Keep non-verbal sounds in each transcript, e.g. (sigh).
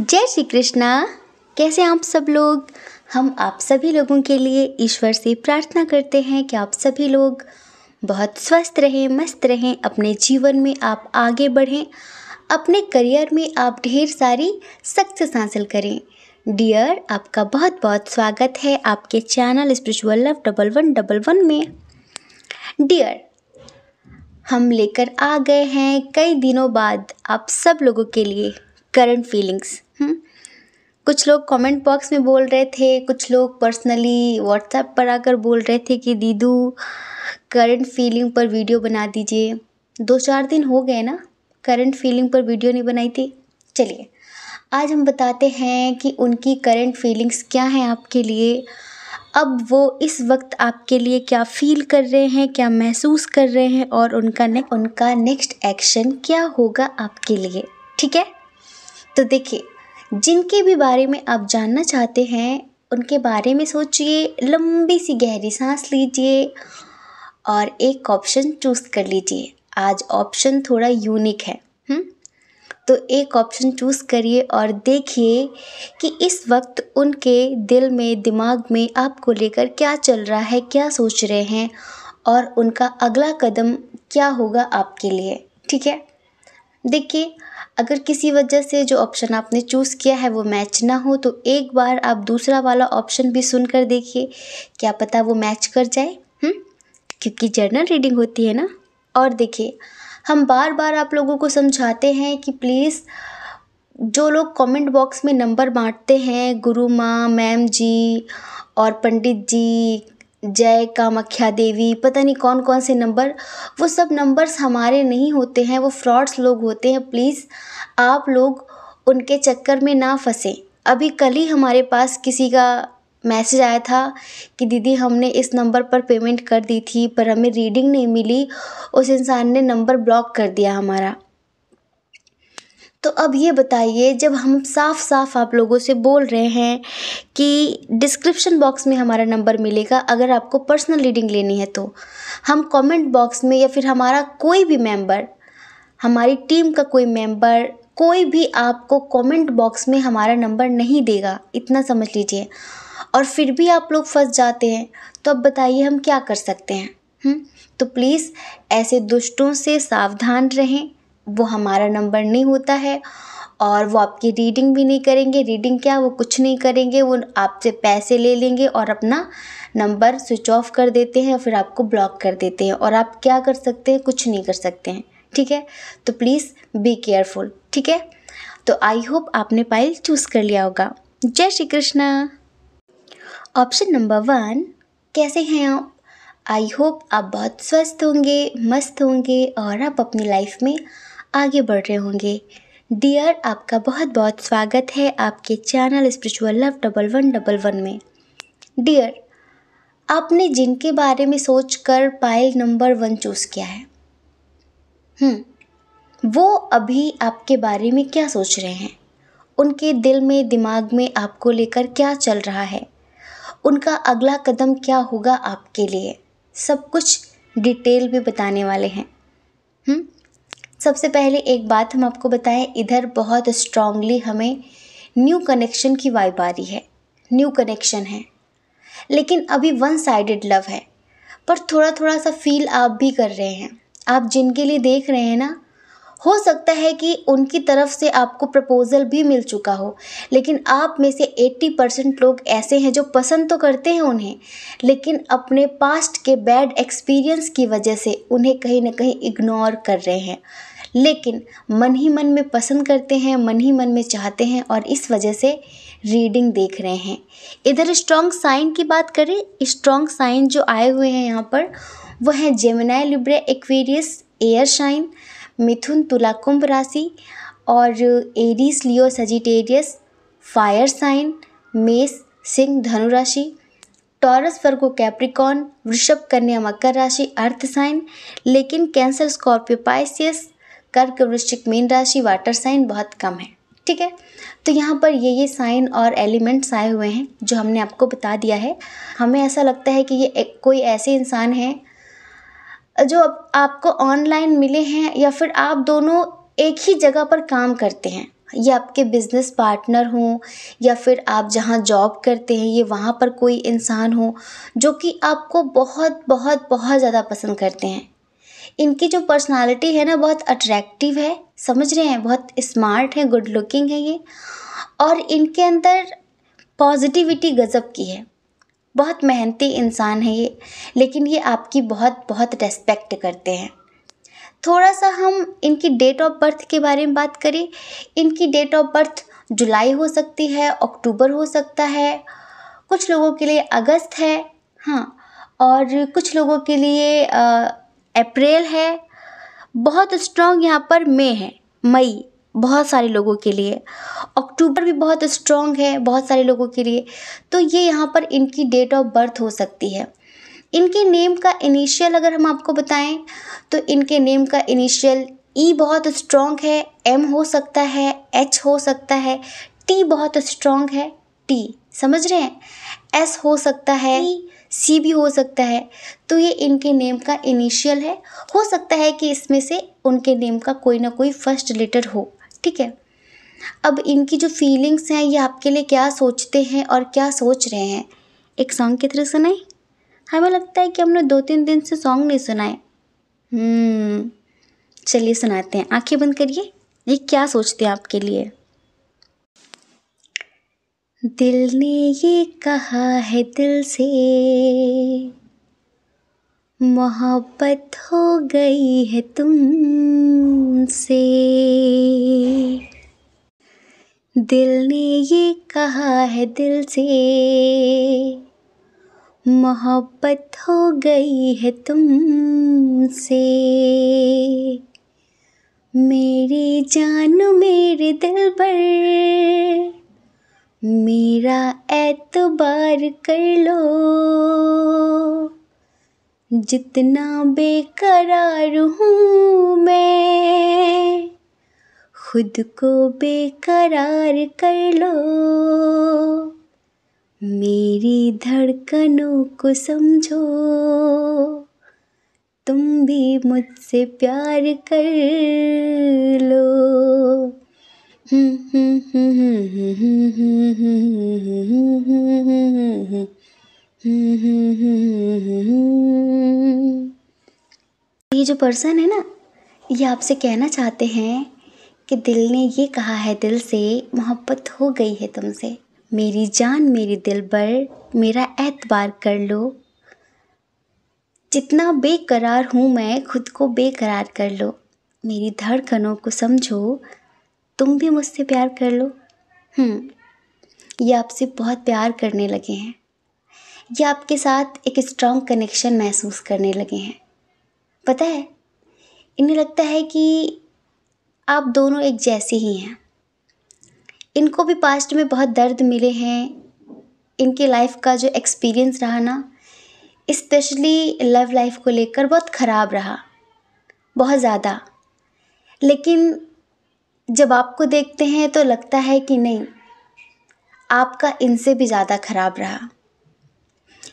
जय श्री कृष्णा कैसे आप सब लोग हम आप सभी लोगों के लिए ईश्वर से प्रार्थना करते हैं कि आप सभी लोग बहुत स्वस्थ रहें मस्त रहें अपने जीवन में आप आगे बढ़ें अपने करियर में आप ढेर सारी सक्सेस हासिल करें डियर आपका बहुत बहुत स्वागत है आपके channel spiritual love double one double one में डियर हम लेकर आ गए हैं कई दिनों बाद आप सब लोगों के लिए करंट फीलिंग्स हम्म। कुछ लोग कमेंट बॉक्स में बोल रहे थे कुछ लोग पर्सनली व्हाट्सएप पर आकर बोल रहे थे कि दीदू करंट फीलिंग पर वीडियो बना दीजिए दो चार दिन हो गए ना करंट फीलिंग पर वीडियो नहीं बनाई थी चलिए आज हम बताते हैं कि उनकी करंट फीलिंग्स क्या हैं आपके लिए अब वो इस वक्त आपके लिए क्या फील कर रहे हैं क्या महसूस कर रहे हैं और उनका ने उनका नेक्स्ट एक्शन क्या होगा आपके लिए ठीक है तो देखिए जिनके भी बारे में आप जानना चाहते हैं उनके बारे में सोचिए लंबी सी गहरी सांस लीजिए और एक ऑप्शन चूज कर लीजिए आज ऑप्शन थोड़ा यूनिक है हुँ? हम्म? तो एक ऑप्शन चूज़ करिए और देखिए कि इस वक्त उनके दिल में दिमाग में आपको लेकर क्या चल रहा है क्या सोच रहे हैं और उनका अगला कदम क्या होगा आपके लिए ठीक है देखिए अगर किसी वजह से जो ऑप्शन आपने चूज़ किया है वो मैच ना हो तो एक बार आप दूसरा वाला ऑप्शन भी सुनकर देखिए क्या पता वो मैच कर जाए हुँ? हम्म? क्योंकि जर्नल रीडिंग होती है ना और देखिए हम बार बार आप लोगों को समझाते हैं कि प्लीज़ जो लोग कमेंट बॉक्स में नंबर बांटते हैं गुरु माँ मैम जी और पंडित जी जय कामाख्या देवी पता नहीं कौन कौन से नंबर वो सब नंबर्स हमारे नहीं होते हैं वो फ्रॉड्स लोग होते हैं प्लीज़ आप लोग उनके चक्कर में ना फंसें अभी कल ही हमारे पास किसी का मैसेज आया था कि दीदी हमने इस नंबर पर पेमेंट कर दी थी पर हमें रीडिंग नहीं मिली उस इंसान ने नंबर ब्लॉक कर दिया हमारा तो अब ये बताइए जब हम साफ साफ आप लोगों से बोल रहे हैं कि डिस्क्रिप्शन बॉक्स में हमारा नंबर मिलेगा अगर आपको पर्सनल रीडिंग लेनी है तो हम कमेंट बॉक्स में या फिर हमारा कोई भी मेंबर हमारी टीम का कोई मेंबर कोई भी आपको कमेंट बॉक्स में हमारा नंबर नहीं देगा इतना समझ लीजिए और फिर भी आप लोग फंस जाते हैं तो अब बताइए हम क्या कर सकते हैं हुँ? हम्म, तो प्लीज़ ऐसे दुष्टों से सावधान रहें वो हमारा नंबर नहीं होता है और वो आपकी रीडिंग भी नहीं करेंगे रीडिंग क्या वो कुछ नहीं करेंगे वो आपसे पैसे ले लेंगे और अपना नंबर स्विच ऑफ़ कर देते हैं फिर आपको ब्लॉक कर देते हैं और आप क्या कर सकते हैं कुछ नहीं कर सकते हैं ठीक है तो प्लीज़ बी केयरफुल ठीक है तो आई होप आपने पाइल चूज़ कर लिया होगा जय Shri Krishna option number one कैसे हैं आप आई होप आप बहुत स्वस्थ होंगे मस्त होंगे और आप अपनी लाइफ में आगे बढ़ रहे होंगे डियर आपका बहुत बहुत स्वागत है आपके channel spiritual love double one double one में डियर आपने जिनके बारे में सोच कर पाइल नंबर वन चूज़ किया है हम्म, वो अभी आपके बारे में क्या सोच रहे हैं उनके दिल में दिमाग में आपको लेकर क्या चल रहा है उनका अगला कदम क्या होगा आपके लिए सब कुछ डिटेल में बताने वाले हैं हम्म, सबसे पहले एक बात हम आपको बताएं इधर बहुत स्ट्रांगली हमें न्यू कनेक्शन की वाइब आ रही है न्यू कनेक्शन है लेकिन अभी वन साइडेड लव है पर थोड़ा थोड़ा सा फील आप भी कर रहे हैं आप जिनके लिए देख रहे हैं ना हो सकता है कि उनकी तरफ से आपको प्रपोज़ल भी मिल चुका हो लेकिन आप में से 80 परसेंट लोग ऐसे हैं जो पसंद तो करते हैं उन्हें लेकिन अपने पास्ट के बैड एक्सपीरियंस की वजह से उन्हें कहीं ना कहीं इग्नोर कर रहे हैं लेकिन मन ही मन में पसंद करते हैं मन ही मन में चाहते हैं और इस वजह से रीडिंग देख रहे हैं इधर स्ट्रॉन्ग साइन की बात करें स्ट्रॉन्ग साइन जो आए हुए हैं यहाँ पर वह हैं Gemini Libra Aquarius air sign मिथुन तुला कुंभ राशि और Aries Leo Sagittarius fire sign मेष सिंह धनु राशि टॉरस वर्गो कैप्रिकॉन वृषभ कन्या मकर राशि अर्थ साइन लेकिन कैंसर स्कॉर्पियो पाइसियस कर्क वृश्चिक मीन राशि वाटर साइन बहुत कम है ठीक है तो यहाँ पर ये ये साइन और एलिमेंट्स आए हुए हैं जो हमने आपको बता दिया है हमें ऐसा लगता है कि ये एक, कोई ऐसे इंसान हैं जो आपको ऑनलाइन मिले हैं या फिर आप दोनों एक ही जगह पर काम करते हैं ये आपके बिजनेस पार्टनर हों या फिर आप जहाँ जॉब करते हैं ये वहाँ पर कोई इंसान हो जो कि आपको बहुत बहुत बहुत ज़्यादा पसंद करते हैं इनकी जो पर्सनालिटी है ना बहुत अट्रैक्टिव है समझ रहे हैं बहुत स्मार्ट है गुड लुकिंग है ये और इनके अंदर पॉजिटिविटी गज़ब की है बहुत मेहनती इंसान है ये लेकिन ये आपकी बहुत बहुत रेस्पेक्ट करते हैं थोड़ा सा हम इनकी डेट ऑफ बर्थ के बारे में बात करें इनकी डेट ऑफ बर्थ जुलाई हो सकती है अक्टूबर हो सकता है कुछ लोगों के लिए अगस्त है हाँ और कुछ लोगों के लिए आ, अप्रैल है बहुत स्ट्रांग यहाँ पर मई है मई बहुत सारे लोगों के लिए अक्टूबर भी बहुत स्ट्रांग है बहुत सारे लोगों के लिए तो ये यहाँ पर इनकी डेट ऑफ बर्थ हो सकती है इनके नेम का इनिशियल अगर हम आपको बताएं तो इनके नेम का इनिशियल ई e बहुत स्ट्रॉन्ग है एम हो सकता है एच हो सकता है टी बहुत स्ट्रॉन्ग है टी समझ रहे हैं एस हो सकता है टी, सी भी हो सकता है तो ये इनके नेम का इनिशियल है हो सकता है कि इसमें से उनके नेम का कोई ना कोई फर्स्ट लेटर हो ठीक है अब इनकी जो फीलिंग्स हैं ये आपके लिए क्या सोचते हैं और क्या सोच रहे हैं एक सॉन्ग के थ्रू सुनाए हमें लगता है कि हमने दो तीन दिन से सॉन्ग नहीं सुनाए हम्म, चलिए सुनाते हैं आंखें बंद करिए ये क्या सोचते हैं आपके लिए दिल ने ये कहा है दिल से मोहब्बत हो गई है तुमसे दिल ने ये कहा है दिल से मोहब्बत हो गई है तुमसे मेरी जान मेरे दिल पर मेरा एतबार कर लो जितना बेकरार हूँ मैं खुद को बेकरार कर लो मेरी धड़कनों को समझो तुम भी मुझसे प्यार कर लो (laughs) ये जो पर्सन है ना ये आपसे कहना चाहते हैं कि दिल ने ये कहा है दिल से मोहब्बत हो गई है तुमसे मेरी जान मेरी दिल पर मेरा एतबार कर लो जितना बेकरार हूँ मैं खुद को बेकरार कर लो मेरी धड़कनों को समझो तुम भी मुझसे प्यार कर लो हम्म, ये आपसे बहुत प्यार करने लगे हैं ये आपके साथ एक स्ट्रॉन्ग कनेक्शन महसूस करने लगे हैं पता है इन्हें लगता है कि आप दोनों एक जैसे ही हैं इनको भी पास्ट में बहुत दर्द मिले हैं इनके लाइफ का जो एक्सपीरियंस रहा ना इस्पेशली लव लाइफ को लेकर बहुत ख़राब रहा बहुत ज़्यादा लेकिन जब आपको देखते हैं तो लगता है कि नहीं आपका इनसे भी ज़्यादा खराब रहा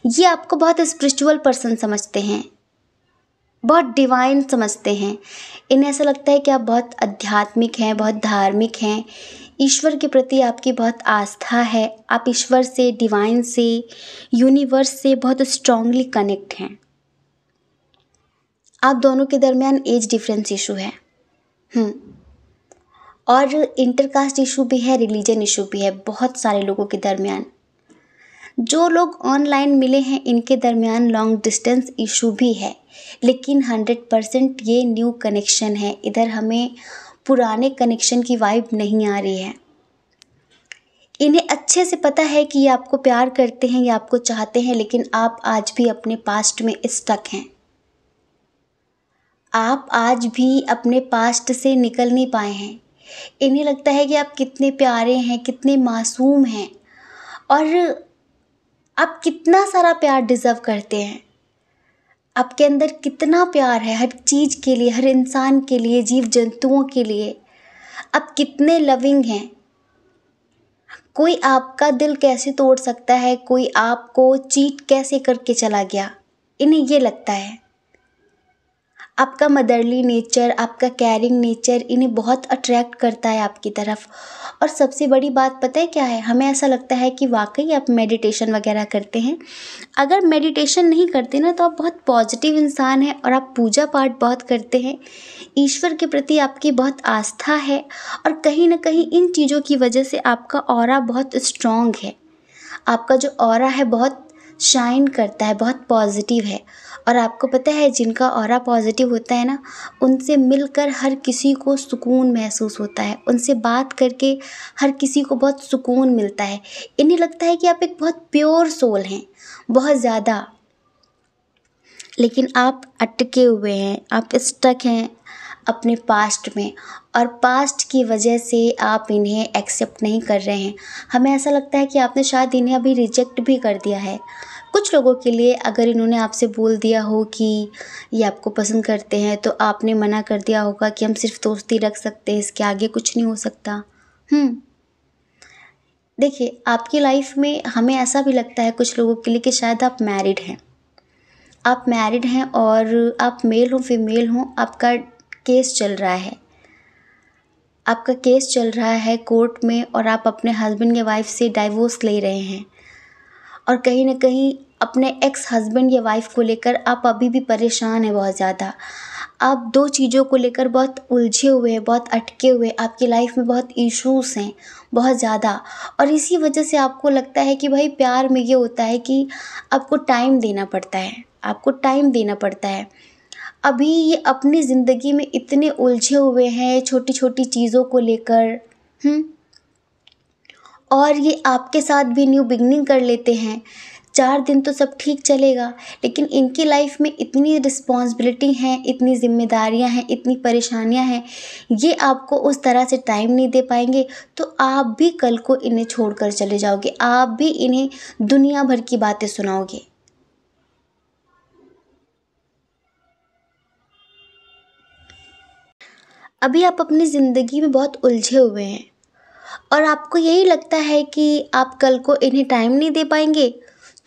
ये आपको बहुत स्पिरिचुअल पर्सन समझते हैं बहुत डिवाइन समझते हैं इन्हें ऐसा लगता है कि आप बहुत आध्यात्मिक हैं बहुत धार्मिक हैं ईश्वर के प्रति आपकी बहुत आस्था है आप ईश्वर से डिवाइन से यूनिवर्स से बहुत स्ट्रांगली कनेक्ट हैं आप दोनों के दरमियान एज डिफरेंस इशू है हम्म और इंटरकास्ट इशू भी है रिलीजन इशू भी है बहुत सारे लोगों के दरमियान जो लोग ऑनलाइन मिले हैं इनके दरमियान लॉन्ग डिस्टेंस इशू भी है लेकिन हंड्रेड परसेंट ये न्यू कनेक्शन है इधर हमें पुराने कनेक्शन की वाइब नहीं आ रही है इन्हें अच्छे से पता है कि ये आपको प्यार करते हैं या आपको चाहते हैं लेकिन आप आज भी अपने पास्ट में स्टक हैं आप आज भी अपने पास्ट से निकल नहीं पाए हैं इन्हें लगता है कि आप कितने प्यारे हैं कितने मासूम हैं और आप कितना सारा प्यार डिज़र्व करते हैं आपके अंदर कितना प्यार है हर चीज़ के लिए हर इंसान के लिए जीव जंतुओं के लिए आप कितने लविंग हैं कोई आपका दिल कैसे तोड़ सकता है कोई आपको चीट कैसे करके चला गया इन्हें ये लगता है आपका मदरली नेचर आपका केयरिंग नेचर इन्हें बहुत अट्रैक्ट करता है आपकी तरफ और सबसे बड़ी बात पता है क्या है हमें ऐसा लगता है कि वाकई आप मेडिटेशन वगैरह करते हैं अगर मेडिटेशन नहीं करते ना तो आप बहुत पॉजिटिव इंसान हैं और आप पूजा पाठ बहुत करते हैं ईश्वर के प्रति आपकी बहुत आस्था है और कहीं ना कहीं इन चीज़ों की वजह से आपका और बहुत स्ट्रॉन्ग है आपका जो और है बहुत शाइन करता है बहुत पॉजिटिव है और आपको पता है जिनका और पॉज़िटिव होता है ना उनसे मिलकर हर किसी को सुकून महसूस होता है उनसे बात करके हर किसी को बहुत सुकून मिलता है इन्हें लगता है कि आप एक बहुत प्योर सोल हैं बहुत ज़्यादा लेकिन आप अटके हुए हैं आप स्टक हैं अपने पास्ट में और पास्ट की वजह से आप इन्हें एक्सेप्ट नहीं कर रहे हैं हमें ऐसा लगता है कि आपने शायद इन्हें अभी रिजेक्ट भी कर दिया है कुछ लोगों के लिए अगर इन्होंने आपसे बोल दिया हो कि ये आपको पसंद करते हैं तो आपने मना कर दिया होगा कि हम सिर्फ दोस्ती रख सकते हैं इसके आगे कुछ नहीं हो सकता हम्म। देखिए आपकी लाइफ में हमें ऐसा भी लगता है कुछ लोगों के लिए कि शायद आप मैरिड हैं आप मैरिड हैं और आप मेल हों फीमेल हों आपका केस चल रहा है आपका केस चल रहा है कोर्ट में और आप अपने हस्बैंड या वाइफ से डाइवोर्स ले रहे हैं और कहीं ना कहीं अपने एक्स हस्बैंड या वाइफ को लेकर आप अभी भी परेशान हैं बहुत ज़्यादा आप दो चीज़ों को लेकर बहुत उलझे हुए हैं बहुत अटके हुए आपकी लाइफ में बहुत इश्यूज़ हैं बहुत ज़्यादा और इसी वजह से आपको लगता है कि भाई प्यार में ये होता है कि आपको टाइम देना पड़ता है आपको टाइम देना पड़ता है अभी ये अपनी ज़िंदगी में इतने उलझे हुए हैं छोटी छोटी चीज़ों को लेकर हम्म? और ये आपके साथ भी न्यू बिगनिंग कर लेते हैं चार दिन तो सब ठीक चलेगा लेकिन इनकी लाइफ में इतनी रिस्पॉन्सिबिलिटी हैं इतनी ज़िम्मेदारियां हैं इतनी परेशानियां हैं ये आपको उस तरह से टाइम नहीं दे पाएंगे तो आप भी कल को इन्हें छोड़ कर चले जाओगे आप भी इन्हें दुनिया भर की बातें सुनाओगे अभी आप अपनी ज़िंदगी में बहुत उलझे हुए हैं और आपको यही लगता है कि आप कल को इन्हें टाइम नहीं दे पाएंगे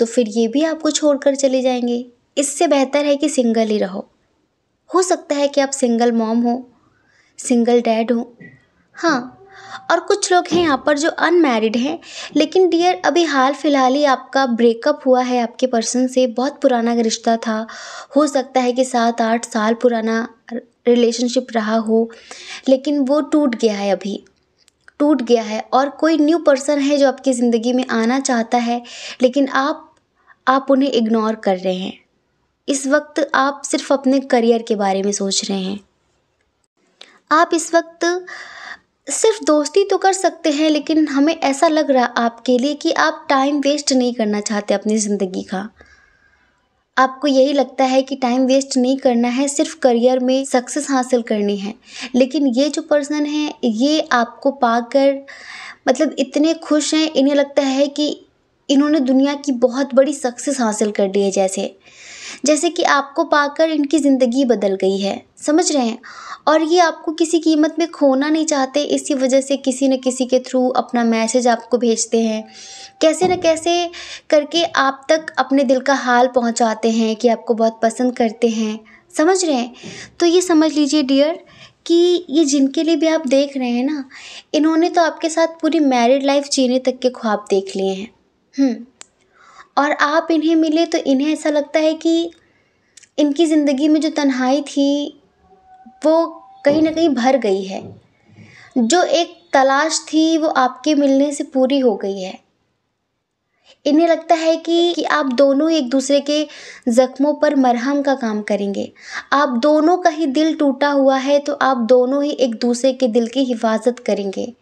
तो फिर ये भी आपको छोड़कर चले जाएंगे इससे बेहतर है कि सिंगल ही रहो हो सकता है कि आप सिंगल मॉम हो सिंगल डैड हो हाँ और कुछ लोग हैं यहाँ पर जो अनमैरिड हैं लेकिन डियर अभी हाल फिलहाल ही आपका ब्रेकअप हुआ है आपके पर्सन से बहुत पुराना रिश्ता था हो सकता है कि सात आठ साल पुराना रिलेशनशिप रहा हो लेकिन वो टूट गया है अभी टूट गया है और कोई न्यू पर्सन है जो आपकी ज़िंदगी में आना चाहता है लेकिन आप आप उन्हें इग्नोर कर रहे हैं इस वक्त आप सिर्फ अपने करियर के बारे में सोच रहे हैं आप इस वक्त सिर्फ दोस्ती तो कर सकते हैं लेकिन हमें ऐसा लग रहा आपके लिए कि आप टाइम वेस्ट नहीं करना चाहते अपनी ज़िंदगी का आपको यही लगता है कि टाइम वेस्ट नहीं करना है सिर्फ करियर में सक्सेस हासिल करनी है लेकिन ये जो पर्सन है ये आपको पाकर मतलब इतने खुश हैं इन्हें लगता है कि इन्होंने दुनिया की बहुत बड़ी सक्सेस हासिल कर ली है जैसे जैसे कि आपको पाकर इनकी ज़िंदगी बदल गई है समझ रहे हैं और ये आपको किसी कीमत में खोना नहीं चाहते इसी वजह से किसी न किसी के थ्रू अपना मैसेज आपको भेजते हैं कैसे न कैसे करके आप तक अपने दिल का हाल पहुंचाते हैं कि आपको बहुत पसंद करते हैं समझ रहे हैं तो ये समझ लीजिए डियर कि ये जिनके लिए भी आप देख रहे हैं ना इन्होंने तो आपके साथ पूरी मैरिड लाइफ जीने तक के ख्वाब देख लिए हैं हम्म। और आप इन्हें मिले तो इन्हें ऐसा लगता है कि इनकी ज़िंदगी में जो तन्हाई थी वो कहीं ना कहीं भर गई है जो एक तलाश थी वो आपके मिलने से पूरी हो गई है इन्हें लगता है कि, कि आप दोनों एक दूसरे के ज़ख्मों पर मरहम का काम करेंगे आप दोनों का ही दिल टूटा हुआ है तो आप दोनों ही एक दूसरे के दिल की हिफाजत करेंगे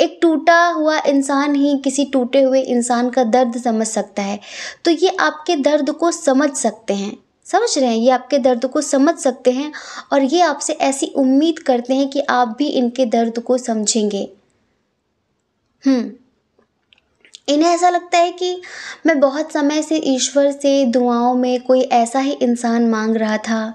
एक टूटा हुआ इंसान ही किसी टूटे हुए इंसान का दर्द समझ सकता है तो ये आपके दर्द को समझ सकते हैं समझ रहे हैं ये आपके दर्द को समझ सकते हैं और ये आपसे ऐसी उम्मीद करते हैं कि आप भी इनके दर्द को समझेंगे हम्म इन्हें ऐसा लगता है कि मैं बहुत समय से ईश्वर से दुआओं में कोई ऐसा ही इंसान मांग रहा था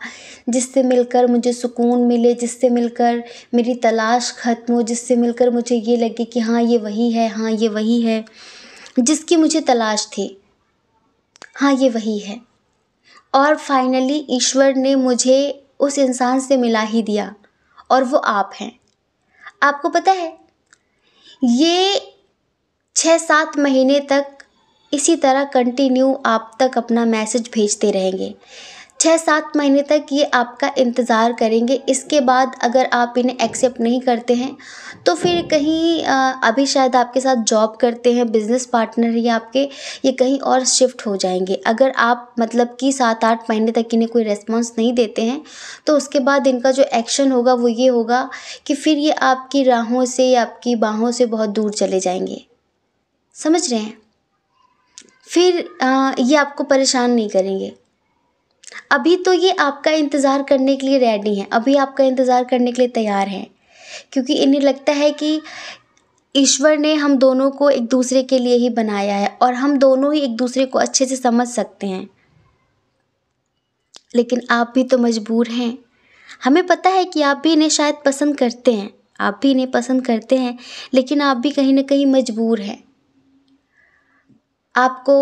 जिससे मिलकर मुझे सुकून मिले जिससे मिलकर मेरी तलाश खत्म हो जिससे मिलकर मुझे ये लगे कि हाँ ये वही है हाँ ये वही है जिसकी मुझे तलाश थी हाँ ये वही है और फाइनली ईश्वर ने मुझे उस इंसान से मिला ही दिया और वो आप हैं आपको पता है ये छः सात महीने तक इसी तरह कंटिन्यू आप तक अपना मैसेज भेजते रहेंगे छः सात महीने तक ये आपका इंतज़ार करेंगे इसके बाद अगर आप इन्हें एक्सेप्ट नहीं करते हैं तो फिर कहीं अभी शायद आपके साथ जॉब करते हैं बिज़नेस पार्टनर ही आपके ये कहीं और शिफ्ट हो जाएंगे अगर आप मतलब कि सात आठ महीने तक इन्हें कोई रेस्पॉन्स नहीं देते हैं तो उसके बाद इनका जो एक्शन होगा वो ये होगा कि फिर ये आपकी राहों से आपकी बाहों से बहुत दूर चले जाएंगे समझ रहे हैं फिर आ, ये आपको परेशान नहीं करेंगे अभी तो ये आपका इंतज़ार करने के लिए रेडी हैं अभी आपका इंतज़ार करने के लिए तैयार हैं क्योंकि इन्हें लगता है कि ईश्वर ने हम दोनों को एक दूसरे के लिए ही बनाया है और हम दोनों ही एक दूसरे को अच्छे से समझ सकते हैं लेकिन आप भी तो मजबूर हैं हमें पता है कि आप भी इन्हें शायद पसंद करते हैं आप भी इन्हें पसंद करते हैं लेकिन आप भी कहीं ना कहीं मजबूर हैं आपको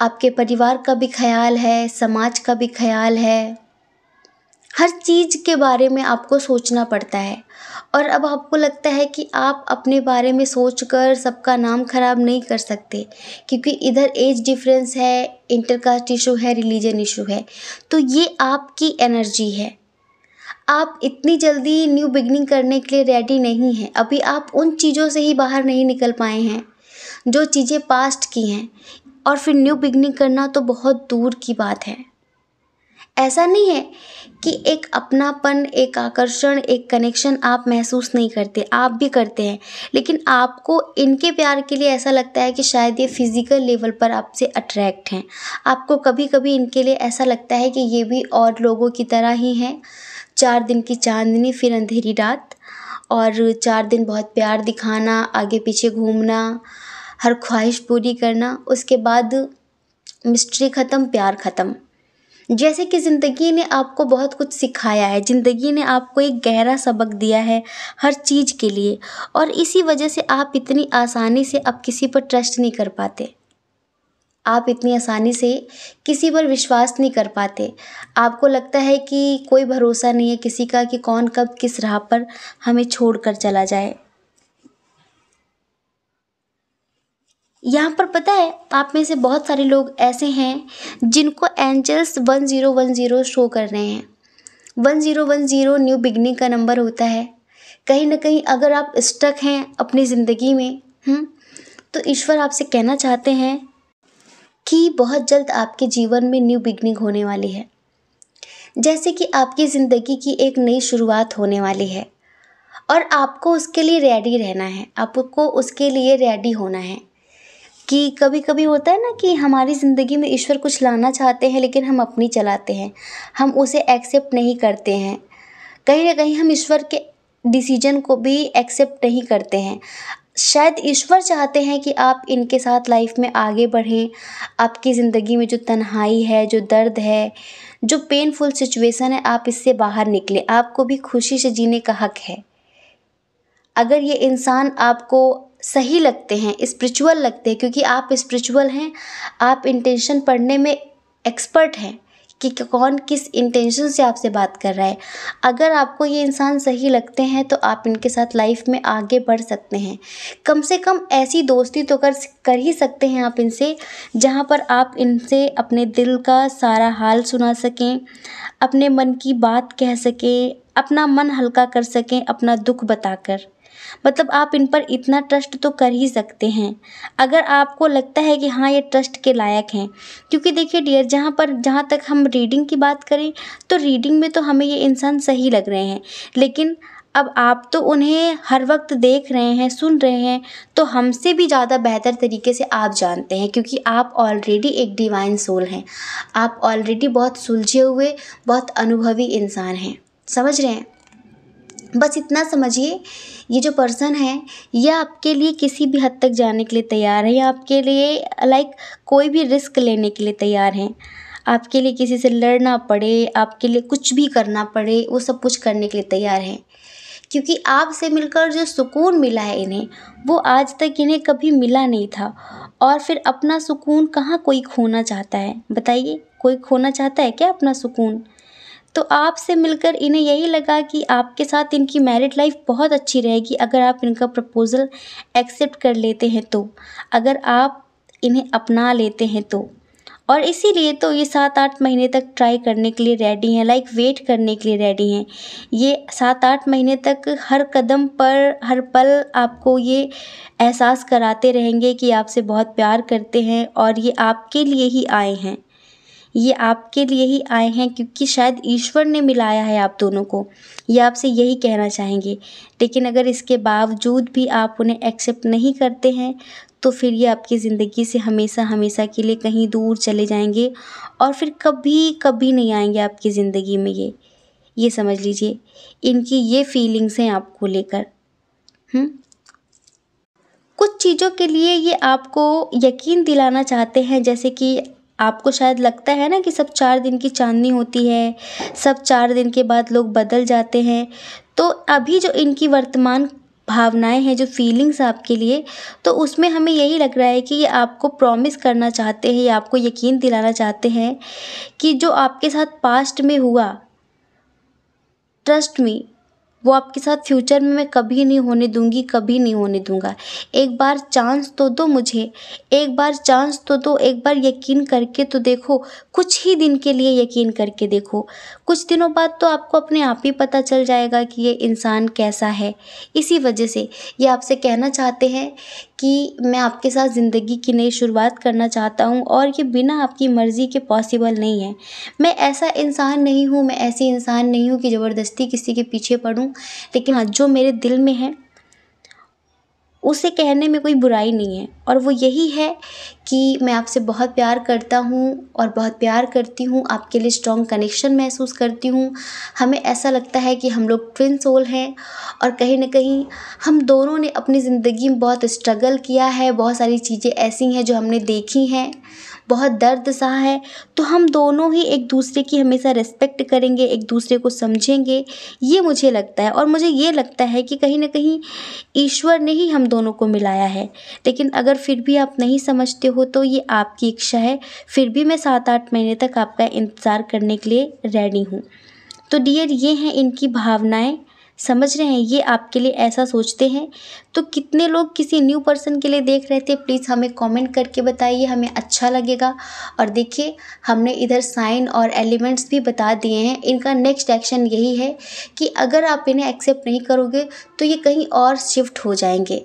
आपके परिवार का भी ख्याल है समाज का भी ख्याल है हर चीज़ के बारे में आपको सोचना पड़ता है और अब आपको लगता है कि आप अपने बारे में सोच कर सबका नाम ख़राब नहीं कर सकते क्योंकि इधर एज डिफरेंस है इंटरकास्ट इशू है रिलीजन इशू है तो ये आपकी एनर्जी है आप इतनी जल्दी न्यू बिगनिंग करने के लिए रेडी नहीं हैं अभी आप उन चीज़ों से ही बाहर नहीं निकल पाए हैं जो चीज़ें पास्ट की हैं और फिर न्यू बिगनिंग करना तो बहुत दूर की बात है ऐसा नहीं है कि एक अपनापन एक आकर्षण एक कनेक्शन आप महसूस नहीं करते आप भी करते हैं लेकिन आपको इनके प्यार के लिए ऐसा लगता है कि शायद ये फिज़िकल लेवल पर आपसे अट्रैक्ट हैं आपको कभी कभी इनके लिए ऐसा लगता है कि ये भी और लोगों की तरह ही हैं चार दिन की चांदनी फिर अंधेरी रात और चार दिन बहुत प्यार दिखाना आगे पीछे घूमना हर ख्वाहिश पूरी करना उसके बाद मिस्ट्री ख़त्म प्यार ख़त्म जैसे कि ज़िंदगी ने आपको बहुत कुछ सिखाया है ज़िंदगी ने आपको एक गहरा सबक दिया है हर चीज़ के लिए और इसी वजह से आप इतनी आसानी से अब किसी पर ट्रस्ट नहीं कर पाते आप इतनी आसानी से किसी पर विश्वास नहीं कर पाते आपको लगता है कि कोई भरोसा नहीं है किसी का कि कौन कब किस राह पर हमें छोड़ कर चला जाए यहाँ पर पता है आप में से बहुत सारे लोग ऐसे हैं जिनको angels one zero one zero show कर रहे हैं one zero one zero new beginning का नंबर होता है कहीं ना कहीं अगर आप स्टक हैं अपनी ज़िंदगी में हुँ? हम्म, तो ईश्वर आपसे कहना चाहते हैं कि बहुत जल्द आपके जीवन में न्यू बिगनिंग होने वाली है जैसे कि आपकी ज़िंदगी की एक नई शुरुआत होने वाली है और आपको उसके लिए रेडी रहना है आपको उसके लिए रेडी होना है कि कभी कभी होता है ना कि हमारी ज़िंदगी में ईश्वर कुछ लाना चाहते हैं लेकिन हम अपनी चलाते हैं हम उसे एक्सेप्ट नहीं करते हैं कहीं ना कहीं हम ईश्वर के डिसीजन को भी एक्सेप्ट नहीं करते हैं शायद ईश्वर चाहते हैं कि आप इनके साथ लाइफ में आगे बढ़ें आपकी ज़िंदगी में जो तन्हाई है जो दर्द है जो पेनफुल सिचुएशन है आप इससे बाहर निकलें आपको भी खुशी से जीने का हक है अगर ये इंसान आपको सही लगते हैं स्पिरिचुअल लगते हैं क्योंकि आप स्पिरिचुअल हैं आप इंटेंशन पढ़ने में एक्सपर्ट हैं कि कौन किस इंटेंशन से आपसे बात कर रहा है अगर आपको ये इंसान सही लगते हैं तो आप इनके साथ लाइफ में आगे बढ़ सकते हैं कम से कम ऐसी दोस्ती तो कर कर ही सकते हैं आप इनसे जहाँ पर आप इनसे अपने दिल का सारा हाल सुना सकें अपने मन की बात कह सकें अपना मन हल्का कर सकें अपना दुख बताकर मतलब आप इन पर इतना ट्रस्ट तो कर ही सकते हैं अगर आपको लगता है कि हाँ ये ट्रस्ट के लायक हैं क्योंकि देखिए डियर जहाँ पर जहाँ तक हम रीडिंग की बात करें तो रीडिंग में तो हमें ये इंसान सही लग रहे हैं लेकिन अब आप तो उन्हें हर वक्त देख रहे हैं सुन रहे हैं तो हमसे भी ज़्यादा बेहतर तरीके से आप जानते हैं क्योंकि आप ऑलरेडी एक डिवाइन सोल हैं आप ऑलरेडी बहुत सुलझे हुए बहुत अनुभवी इंसान हैं समझ रहे हैं बस इतना समझिए ये जो पर्सन है यह आपके लिए किसी भी हद तक जाने के लिए तैयार है या आपके लिए लाइक कोई भी रिस्क लेने के लिए तैयार हैं आपके लिए किसी से लड़ना पड़े आपके लिए कुछ भी करना पड़े वो सब कुछ करने के लिए तैयार हैं क्योंकि आपसे मिलकर जो सुकून मिला है इन्हें वो आज तक इन्हें कभी मिला नहीं था और फिर अपना सुकून कहाँ कोई खोना चाहता है बताइए कोई खोना चाहता है क्या अपना सुकून तो आपसे मिलकर इन्हें यही लगा कि आपके साथ इनकी मैरिड लाइफ बहुत अच्छी रहेगी अगर आप इनका प्रपोज़ल एक्सेप्ट कर लेते हैं तो अगर आप इन्हें अपना लेते हैं तो और इसीलिए तो ये सात आठ महीने तक ट्राई करने के लिए रेडी हैं लाइक वेट करने के लिए रेडी हैं ये सात आठ महीने तक हर कदम पर हर पल आपको ये एहसास कराते रहेंगे कि आपसे बहुत प्यार करते हैं और ये आपके लिए ही आए हैं ये आपके लिए ही आए हैं क्योंकि शायद ईश्वर ने मिलाया है आप दोनों को ये आपसे यही कहना चाहेंगे लेकिन अगर इसके बावजूद भी आप उन्हें एक्सेप्ट नहीं करते हैं तो फिर ये आपकी ज़िंदगी से हमेशा हमेशा के लिए कहीं दूर चले जाएंगे और फिर कभी कभी नहीं आएंगे आपकी ज़िंदगी में ये ये समझ लीजिए इनकी ये फीलिंग्स हैं आपको लेकर हम्म? कुछ चीज़ों के लिए ये आपको यकीन दिलाना चाहते हैं जैसे कि आपको शायद लगता है ना कि सब चार दिन की चांदनी होती है सब चार दिन के बाद लोग बदल जाते हैं तो अभी जो इनकी वर्तमान भावनाएं हैं जो फीलिंग्स आपके लिए तो उसमें हमें यही लग रहा है कि ये आपको प्रॉमिस करना चाहते हैं या आपको यकीन दिलाना चाहते हैं कि जो आपके साथ पास्ट में हुआ ट्रस्ट मी वो आपके साथ फ्यूचर में मैं कभी नहीं होने दूँगी कभी नहीं होने दूंगा एक बार चांस तो दो मुझे एक बार चांस तो दो एक बार यकीन करके तो देखो कुछ ही दिन के लिए यकीन करके देखो कुछ दिनों बाद तो आपको अपने आप ही पता चल जाएगा कि ये इंसान कैसा है इसी वजह से ये आपसे कहना चाहते हैं कि मैं आपके साथ ज़िंदगी की नई शुरुआत करना चाहता हूँ और ये बिना आपकी मर्ज़ी के पॉसिबल नहीं है मैं ऐसा इंसान नहीं हूँ मैं ऐसी इंसान नहीं हूँ कि ज़बरदस्ती किसी के पीछे पड़ूँ लेकिन हाँ जो मेरे दिल में है उसे कहने में कोई बुराई नहीं है और वो यही है कि मैं आपसे बहुत प्यार करता हूँ और बहुत प्यार करती हूँ आपके लिए स्ट्रॉन्ग कनेक्शन महसूस करती हूँ हमें ऐसा लगता है कि हम लोग ट्विन सोल हैं और कहीं ना कहीं हम दोनों ने अपनी ज़िंदगी में बहुत स्ट्रगल किया है बहुत सारी चीज़ें ऐसी हैं जो हमने देखी हैं बहुत दर्द सा है तो हम दोनों ही एक दूसरे की हमेशा रेस्पेक्ट करेंगे एक दूसरे को समझेंगे ये मुझे लगता है और मुझे ये लगता है कि कहीं ना कहीं ईश्वर ने ही हम दोनों को मिलाया है लेकिन अगर फिर भी आप नहीं समझते हो तो ये आपकी इच्छा है फिर भी मैं सात आठ महीने तक आपका इंतज़ार करने के लिए रेडी हूँ तो डियर ये हैं इनकी भावनाएं समझ रहे हैं ये आपके लिए ऐसा सोचते हैं तो कितने लोग किसी न्यू पर्सन के लिए देख रहे थे प्लीज़ हमें कमेंट करके बताइए हमें अच्छा लगेगा और देखिए हमने इधर साइन और एलिमेंट्स भी बता दिए हैं इनका नेक्स्ट एक्शन यही है कि अगर आप इन्हें एक्सेप्ट नहीं करोगे तो ये कहीं और शिफ्ट हो जाएंगे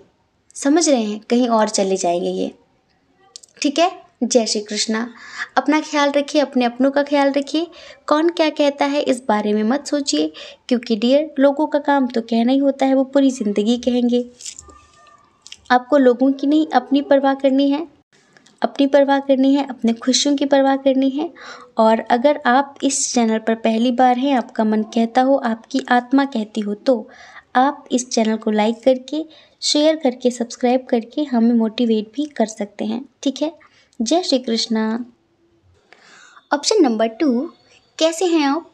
समझ रहे हैं कहीं और चले जाएंगे ये ठीक है जय श्री कृष्णा अपना ख्याल रखिए अपने अपनों का ख्याल रखिए कौन क्या कहता है इस बारे में मत सोचिए क्योंकि डियर लोगों का काम तो कहना ही होता है वो पूरी ज़िंदगी कहेंगे आपको लोगों की नहीं अपनी परवाह करनी है अपनी परवाह करनी है अपने खुशियों की परवाह करनी है और अगर आप इस चैनल पर पहली बार हैं आपका मन कहता हो आपकी आत्मा कहती हो तो आप इस चैनल को लाइक करके शेयर करके सब्सक्राइब करके हमें मोटिवेट भी कर सकते हैं ठीक है जय Shri Krishna option number two कैसे हैं आप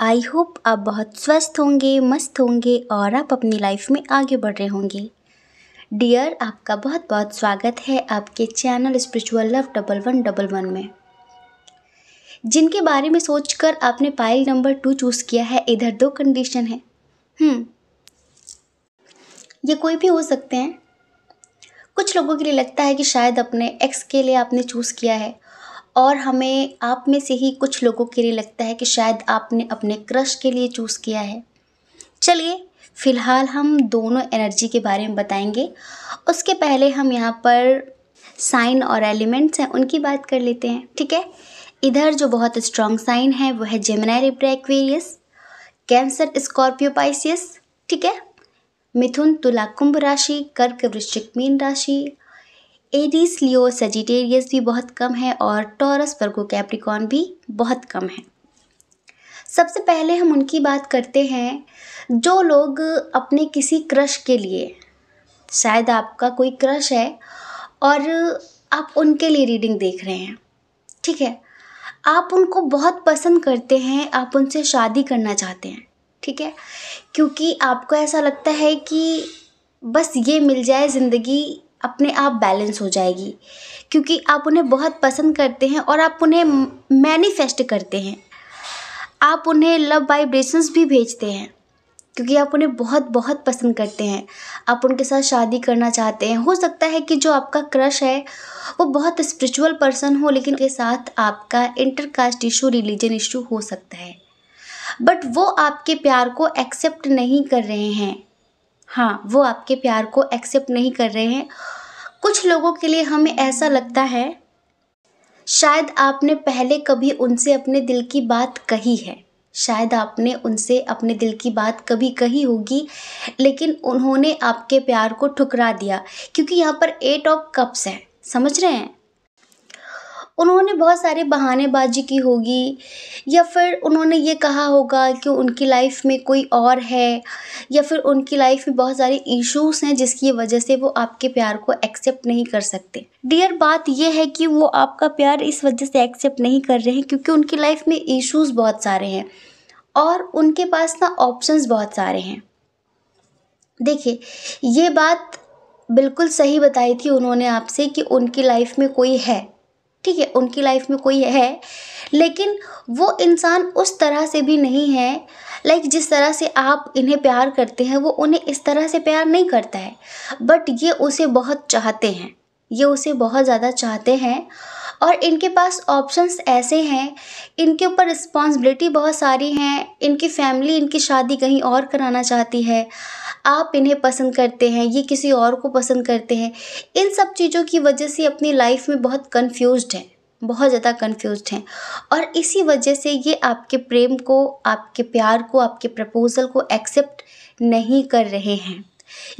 आई होप आप बहुत स्वस्थ होंगे मस्त होंगे और आप अपनी लाइफ में आगे बढ़ रहे होंगे डियर आपका बहुत बहुत स्वागत है आपके channel spiritual love double one double one में जिनके बारे में सोचकर आपने पाइल नंबर टू चूज़ किया है इधर दो कंडीशन है हम्म ये कोई भी हो सकते हैं कुछ लोगों के लिए लगता है कि शायद अपने एक्स के लिए आपने चूज़ किया है और हमें आप में से ही कुछ लोगों के लिए लगता है कि शायद आपने अपने क्रश के लिए चूज़ किया है चलिए फ़िलहाल हम दोनों एनर्जी के बारे में बताएंगे उसके पहले हम यहाँ पर साइन और एलिमेंट्स हैं उनकी बात कर लेते हैं ठीक है इधर जो बहुत स्ट्रॉन्ग साइन है वो है Gemini Libra Cancer Scorpio Pisces ठीक है मिथुन तुला कुंभ राशि कर्क वृश्चिक मीन राशि एडीस लियो सजिटेरियस भी बहुत कम है और टॉरस वर्गो कैप्रिकॉन भी बहुत कम है सबसे पहले हम उनकी बात करते हैं जो लोग अपने किसी क्रश के लिए शायद आपका कोई क्रश है और आप उनके लिए रीडिंग देख रहे हैं ठीक है आप उनको बहुत पसंद करते हैं आप उनसे शादी करना चाहते हैं ठीक है क्योंकि आपको ऐसा लगता है कि बस ये मिल जाए ज़िंदगी अपने आप बैलेंस हो जाएगी क्योंकि आप उन्हें बहुत पसंद करते हैं और आप उन्हें मैनिफेस्ट करते हैं आप उन्हें लव वाइब्रेशंस भी भेजते हैं क्योंकि आप उन्हें बहुत बहुत पसंद करते हैं आप उनके साथ शादी करना चाहते हैं हो सकता है कि जो आपका क्रश है वो बहुत स्पिरिचुअल पर्सन हो लेकिन उनके साथ आपका इंटरकास्ट इशू रिलीजन इशू हो सकता है बट वो आपके प्यार को एक्सेप्ट नहीं कर रहे हैं हाँ वो आपके प्यार को एक्सेप्ट नहीं कर रहे हैं कुछ लोगों के लिए हमें ऐसा लगता है शायद आपने पहले कभी उनसे अपने दिल की बात कही है शायद आपने उनसे अपने दिल की बात कभी कही होगी लेकिन उन्होंने आपके प्यार को ठुकरा दिया क्योंकि यहाँ पर एट ऑफ कप्स है समझ रहे हैं उन्होंने बहुत सारे बहानेबाजी की होगी या फिर उन्होंने ये कहा होगा कि उनकी लाइफ में कोई और है या फिर उनकी लाइफ में बहुत सारे इश्यूज़ हैं जिसकी वजह से वो आपके प्यार को एक्सेप्ट नहीं कर सकते डियर बात यह है कि वो आपका प्यार इस वजह से एक्सेप्ट नहीं कर रहे हैं क्योंकि उनकी लाइफ में इश्यूज़ बहुत सारे हैं और उनके पास ना ऑप्शंस बहुत सारे हैं देखिए ये बात बिल्कुल सही बताई थी उन्होंने आपसे कि उनकी लाइफ में कोई है ठीक है उनकी लाइफ में कोई है लेकिन वो इंसान उस तरह से भी नहीं है लाइक जिस तरह से आप इन्हें प्यार करते हैं वो उन्हें इस तरह से प्यार नहीं करता है बट ये उसे बहुत चाहते हैं ये उसे बहुत ज़्यादा चाहते हैं और इनके पास ऑप्शंस ऐसे हैं इनके ऊपर रिस्पॉन्सिबिलिटी बहुत सारी हैं इनकी फैमिली इनकी शादी कहीं और कराना चाहती है आप इन्हें पसंद करते हैं ये किसी और को पसंद करते हैं इन सब चीज़ों की वजह से अपनी लाइफ में बहुत कन्फ्यूज़ हैं बहुत ज़्यादा कन्फ्यूज हैं और इसी वजह से ये आपके प्रेम को आपके प्यार को आपके प्रपोज़ल को एक्सेप्ट नहीं कर रहे हैं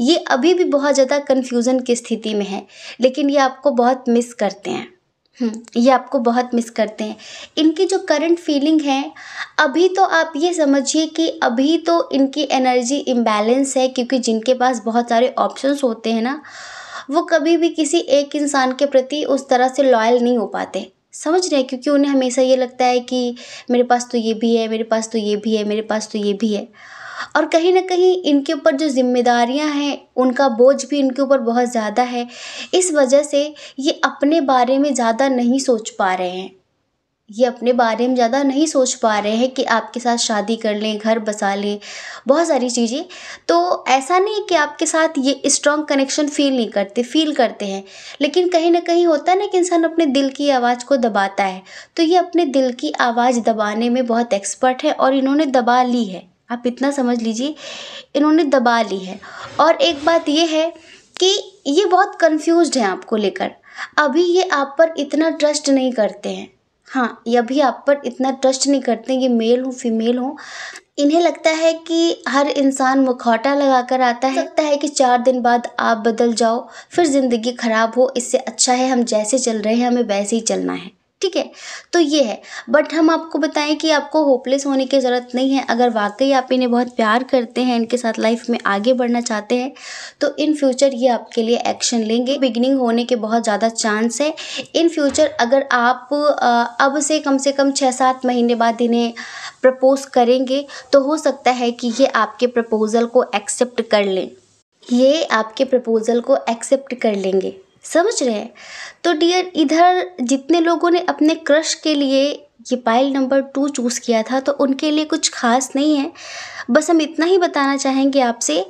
ये अभी भी बहुत ज़्यादा कन्फ्यूज़न की स्थिति में है लेकिन ये आपको बहुत मिस करते हैं हम्म, ये आपको बहुत मिस करते हैं इनकी जो करंट फीलिंग है अभी तो आप ये समझिए कि अभी तो इनकी एनर्जी इम्बैलेंस है क्योंकि जिनके पास बहुत सारे ऑप्शंस होते हैं ना वो कभी भी किसी एक इंसान के प्रति उस तरह से लॉयल नहीं हो पाते समझ रहे हैं क्योंकि उन्हें हमेशा ये लगता है कि मेरे पास तो ये भी है मेरे पास तो ये भी है मेरे पास तो ये भी है और कहीं ना कहीं इनके ऊपर जो ज़िम्मेदारियाँ हैं उनका बोझ भी इनके ऊपर बहुत ज़्यादा है इस वजह से ये अपने बारे में ज़्यादा नहीं सोच पा रहे हैं ये अपने बारे में ज़्यादा नहीं सोच पा रहे हैं कि आपके साथ शादी कर लें घर बसा लें बहुत सारी चीज़ें तो ऐसा नहीं है कि आपके साथ ये स्ट्रॉन्ग कनेक्शन फील नहीं करते फील करते हैं लेकिन कहीं ना कहीं होता है ना कि इंसान अपने दिल की आवाज़ को दबाता है तो ये अपने दिल की आवाज़ दबाने में बहुत एक्सपर्ट है और इन्होंने दबा ली है आप इतना समझ लीजिए इन्होंने दबा ली है और एक बात ये है कि ये बहुत कंफ्यूज हैं आपको लेकर अभी ये आप पर इतना ट्रस्ट नहीं करते हैं हाँ ये अभी आप पर इतना ट्रस्ट नहीं करते ये मेल हो फीमेल हो इन्हें लगता है कि हर इंसान मुखौटा लगा कर आता है लगता है कि चार दिन बाद आप बदल जाओ फिर ज़िंदगी ख़राब हो इससे अच्छा है हम जैसे चल रहे हैं हमें वैसे ही चलना है ठीक है तो ये है बट हम आपको बताएं कि आपको होपलेस होने की ज़रूरत नहीं है अगर वाकई आप इन्हें बहुत प्यार करते हैं इनके साथ लाइफ में आगे बढ़ना चाहते हैं तो इन फ्यूचर ये आपके लिए एक्शन लेंगे बिगनिंग होने के बहुत ज़्यादा चांस है इन फ्यूचर अगर आप अब से कम से कम छः सात महीने बाद इन्हें प्रपोज करेंगे तो हो सकता है कि ये आपके प्रपोज़ल को एक्सेप्ट कर लें ये आपके प्रपोज़ल को एक्सेप्ट कर लेंगे समझ रहे हैं तो डियर इधर जितने लोगों ने अपने क्रश के लिए ये पाइल नंबर टू चूज़ किया था तो उनके लिए कुछ खास नहीं है बस हम इतना ही बताना चाहेंगे आपसे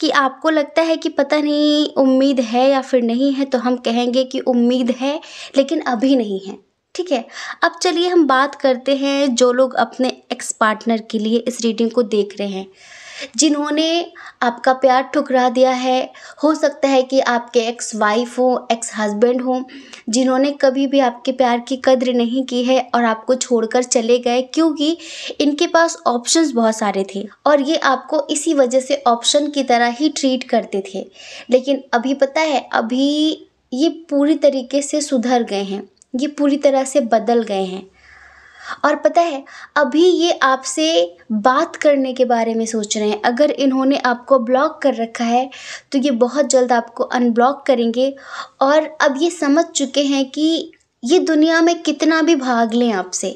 कि आपको लगता है कि पता नहीं उम्मीद है या फिर नहीं है तो हम कहेंगे कि उम्मीद है लेकिन अभी नहीं है ठीक है अब चलिए हम बात करते हैं जो लोग अपने एक्स पार्टनर के लिए इस रीडिंग को देख रहे हैं जिन्होंने आपका प्यार ठुकरा दिया है हो सकता है कि आपके एक्स वाइफ़ हों एक्स हस्बैंड हों जिन्होंने कभी भी आपके प्यार की कद्र नहीं की है और आपको छोड़कर चले गए क्योंकि इनके पास ऑप्शंस बहुत सारे थे और ये आपको इसी वजह से ऑप्शन की तरह ही ट्रीट करते थे लेकिन अभी पता है अभी ये पूरी तरीके से सुधर गए हैं ये पूरी तरह से बदल गए हैं और पता है अभी ये आपसे बात करने के बारे में सोच रहे हैं अगर इन्होंने आपको ब्लॉक कर रखा है तो ये बहुत जल्द आपको अनब्लॉक करेंगे और अब ये समझ चुके हैं कि ये दुनिया में कितना भी भाग लें आपसे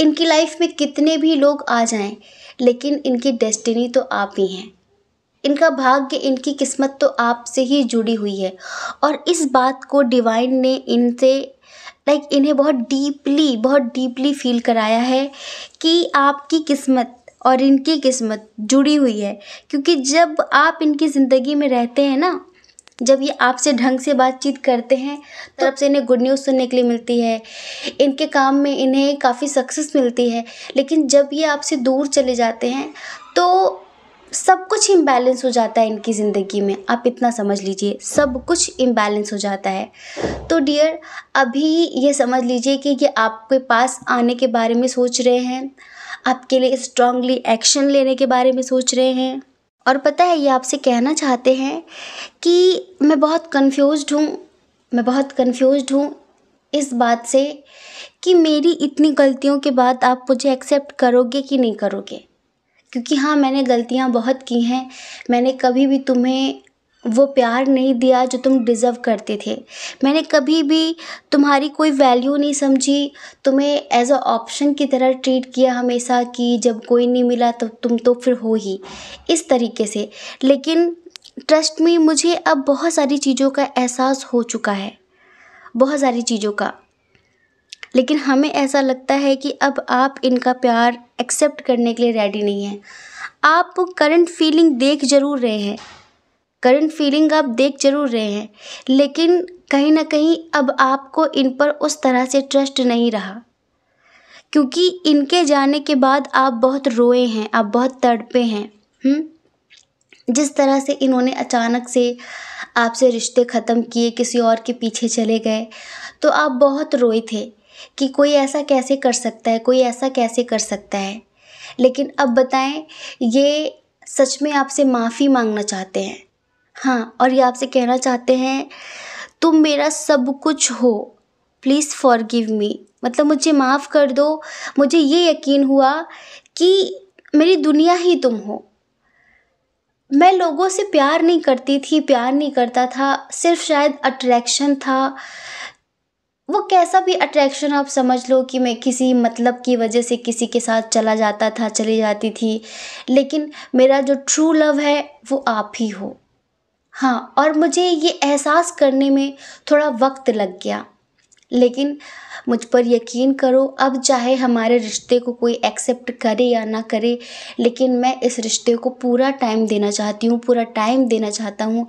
इनकी लाइफ में कितने भी लोग आ जाएं लेकिन इनकी डेस्टिनी तो आप ही हैं इनका भाग्य इनकी किस्मत तो आपसे ही जुड़ी हुई है और इस बात को डिवाइन ने इनसे लाइक like इन्हें बहुत डीपली बहुत डीपली फील कराया है कि आपकी किस्मत और इनकी किस्मत जुड़ी हुई है क्योंकि जब आप इनकी ज़िंदगी में रहते हैं ना जब ये आपसे ढंग से बातचीत करते हैं तब तो से इन्हें गुड न्यूज़ सुनने के लिए मिलती है इनके काम में इन्हें काफ़ी सक्सेस मिलती है लेकिन जब ये आपसे दूर चले जाते हैं तो सब कुछ इम्बैलेंस हो जाता है इनकी ज़िंदगी में आप इतना समझ लीजिए सब कुछ इम्बैलेंस हो जाता है तो डियर अभी ये समझ लीजिए कि ये आपके पास आने के बारे में सोच रहे हैं आपके लिए स्ट्रांगली एक्शन लेने के बारे में सोच रहे हैं और पता है ये आपसे कहना चाहते हैं कि मैं बहुत कन्फ्यूज हूँ मैं बहुत कन्फ्यूज हूँ इस बात से कि मेरी इतनी गलतियों के बाद आप मुझे एक्सेप्ट करोगे कि नहीं करोगे क्योंकि हाँ मैंने गलतियाँ बहुत की हैं मैंने कभी भी तुम्हें वो प्यार नहीं दिया जो तुम डिज़र्व करते थे मैंने कभी भी तुम्हारी कोई वैल्यू नहीं समझी तुम्हें एज़ अ ऑप्शन की तरह ट्रीट किया हमेशा कि जब कोई नहीं मिला तो तुम तो फिर हो ही इस तरीके से लेकिन ट्रस्ट में मुझे अब बहुत सारी चीज़ों का एहसास हो चुका है बहुत सारी चीज़ों का लेकिन हमें ऐसा लगता है कि अब आप इनका प्यार एक्सेप्ट करने के लिए रेडी नहीं हैं आप करंट फीलिंग देख ज़रूर रहे हैं करंट फीलिंग आप देख जरूर रहे हैं लेकिन कहीं ना कहीं अब आपको इन पर उस तरह से ट्रस्ट नहीं रहा क्योंकि इनके जाने के बाद आप बहुत रोए हैं आप बहुत तड़पे हैं हुँ? हम्म? जिस तरह से इन्होंने अचानक से आपसे रिश्ते ख़त्म किए किसी और के पीछे चले गए तो आप बहुत रोए थे कि कोई ऐसा कैसे कर सकता है कोई ऐसा कैसे कर सकता है लेकिन अब बताएं ये सच में आपसे माफ़ी मांगना चाहते हैं हाँ और ये आपसे कहना चाहते हैं तुम मेरा सब कुछ हो प्लीज़ फॉर गिव मी मतलब मुझे माफ़ कर दो मुझे ये यकीन हुआ कि मेरी दुनिया ही तुम हो मैं लोगों से प्यार नहीं करती थी प्यार नहीं करता था सिर्फ शायद अट्रैक्शन था वो कैसा भी अट्रैक्शन आप समझ लो कि मैं किसी मतलब की वजह से किसी के साथ चला जाता था चली जाती थी लेकिन मेरा जो ट्रू लव है वो आप ही हो हाँ और मुझे ये एहसास करने में थोड़ा वक्त लग गया लेकिन मुझ पर यकीन करो अब चाहे हमारे रिश्ते को कोई एक्सेप्ट करे या ना करे लेकिन मैं इस रिश्ते को पूरा टाइम देना चाहती हूँ पूरा टाइम देना चाहता हूँ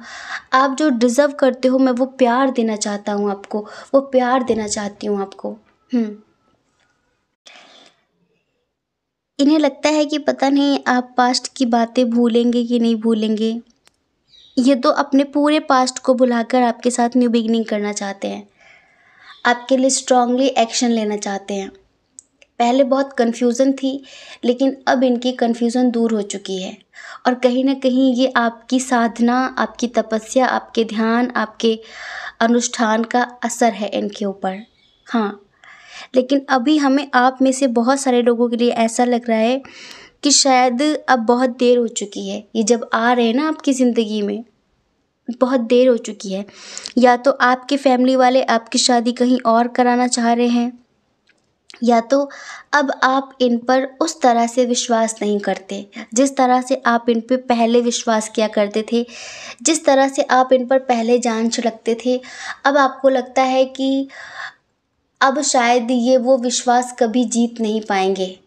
आप जो डिज़र्व करते हो मैं वो प्यार देना चाहता हूँ आपको वो प्यार देना चाहती हूँ आपको हम्म। इन्हें लगता है कि पता नहीं आप पास्ट की बातें भूलेंगे कि नहीं भूलेंगे ये तो अपने पूरे पास्ट को भुलाकर आपके साथ न्यू बिगनिंग करना चाहते हैं आपके लिए स्ट्रांगली एक्शन लेना चाहते हैं पहले बहुत कन्फ्यूज़न थी लेकिन अब इनकी कन्फ्यूज़न दूर हो चुकी है और कहीं ना कहीं ये आपकी साधना आपकी तपस्या आपके ध्यान आपके अनुष्ठान का असर है इनके ऊपर हाँ लेकिन अभी हमें आप में से बहुत सारे लोगों के लिए ऐसा लग रहा है कि शायद अब बहुत देर हो चुकी है ये जब आ रहे हैं ना आपकी ज़िंदगी में बहुत देर हो चुकी है या तो आपके फैमिली वाले आपकी शादी कहीं और कराना चाह रहे हैं या तो अब आप इन पर उस तरह से विश्वास नहीं करते जिस तरह से आप इन पर पहले विश्वास किया करते थे जिस तरह से आप इन पर पहले जान छिड़कते थे अब आपको लगता है कि अब शायद ये वो विश्वास कभी जीत नहीं पाएंगे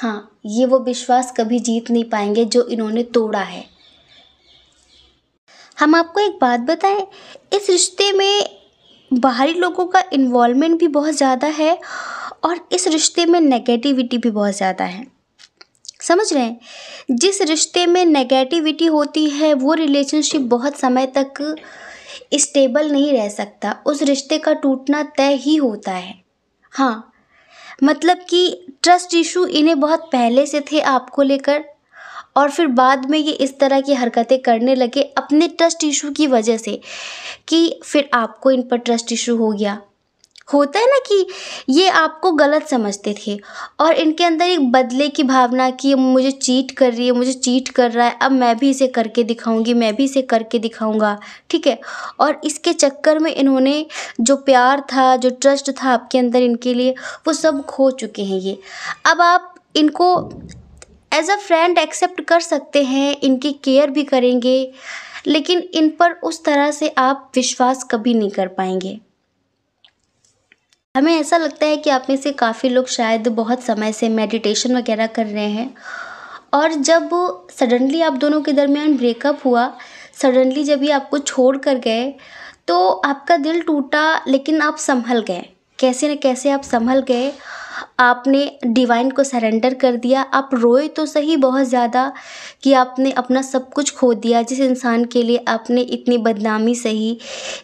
हाँ ये वो विश्वास कभी जीत नहीं पाएंगे जो इन्होंने तोड़ा है हम आपको एक बात बताएं इस रिश्ते में बाहरी लोगों का इन्वॉलमेंट भी बहुत ज़्यादा है और इस रिश्ते में नेगेटिविटी भी बहुत ज़्यादा है समझ रहे हैं जिस रिश्ते में नेगेटिविटी होती है वो रिलेशनशिप बहुत समय तक स्टेबल नहीं रह सकता उस रिश्ते का टूटना तय ही होता है हाँ मतलब कि ट्रस्ट इशू इन्हें बहुत पहले से थे आपको लेकर और फिर बाद में ये इस तरह की हरकतें करने लगे अपने ट्रस्ट इशू की वजह से कि फिर आपको इन पर ट्रस्ट इशू हो गया होता है ना कि ये आपको गलत समझते थे और इनके अंदर एक बदले की भावना कि मुझे चीट कर रही है मुझे चीट कर रहा है अब मैं भी इसे करके दिखाऊंगी मैं भी इसे करके दिखाऊंगा ठीक है और इसके चक्कर में इन्होंने जो प्यार था जो ट्रस्ट था आपके अंदर इनके लिए वो सब खो चुके हैं ये अब आप इनको एज अ फ्रेंड एक्सेप्ट कर सकते हैं इनकी केयर भी करेंगे लेकिन इन पर उस तरह से आप विश्वास कभी नहीं कर पाएंगे हमें ऐसा लगता है कि आप में से काफ़ी लोग शायद बहुत समय से मेडिटेशन वगैरह कर रहे हैं और जब सडनली आप दोनों के दरमियान ब्रेकअप हुआ सडनली जब ये आपको छोड़ कर गए तो आपका दिल टूटा लेकिन आप संभल गए कैसे न कैसे आप संभल गए आपने डिवाइन को सरेंडर कर दिया आप रोए तो सही बहुत ज़्यादा कि आपने अपना सब कुछ खो दिया जिस इंसान के लिए आपने इतनी बदनामी सही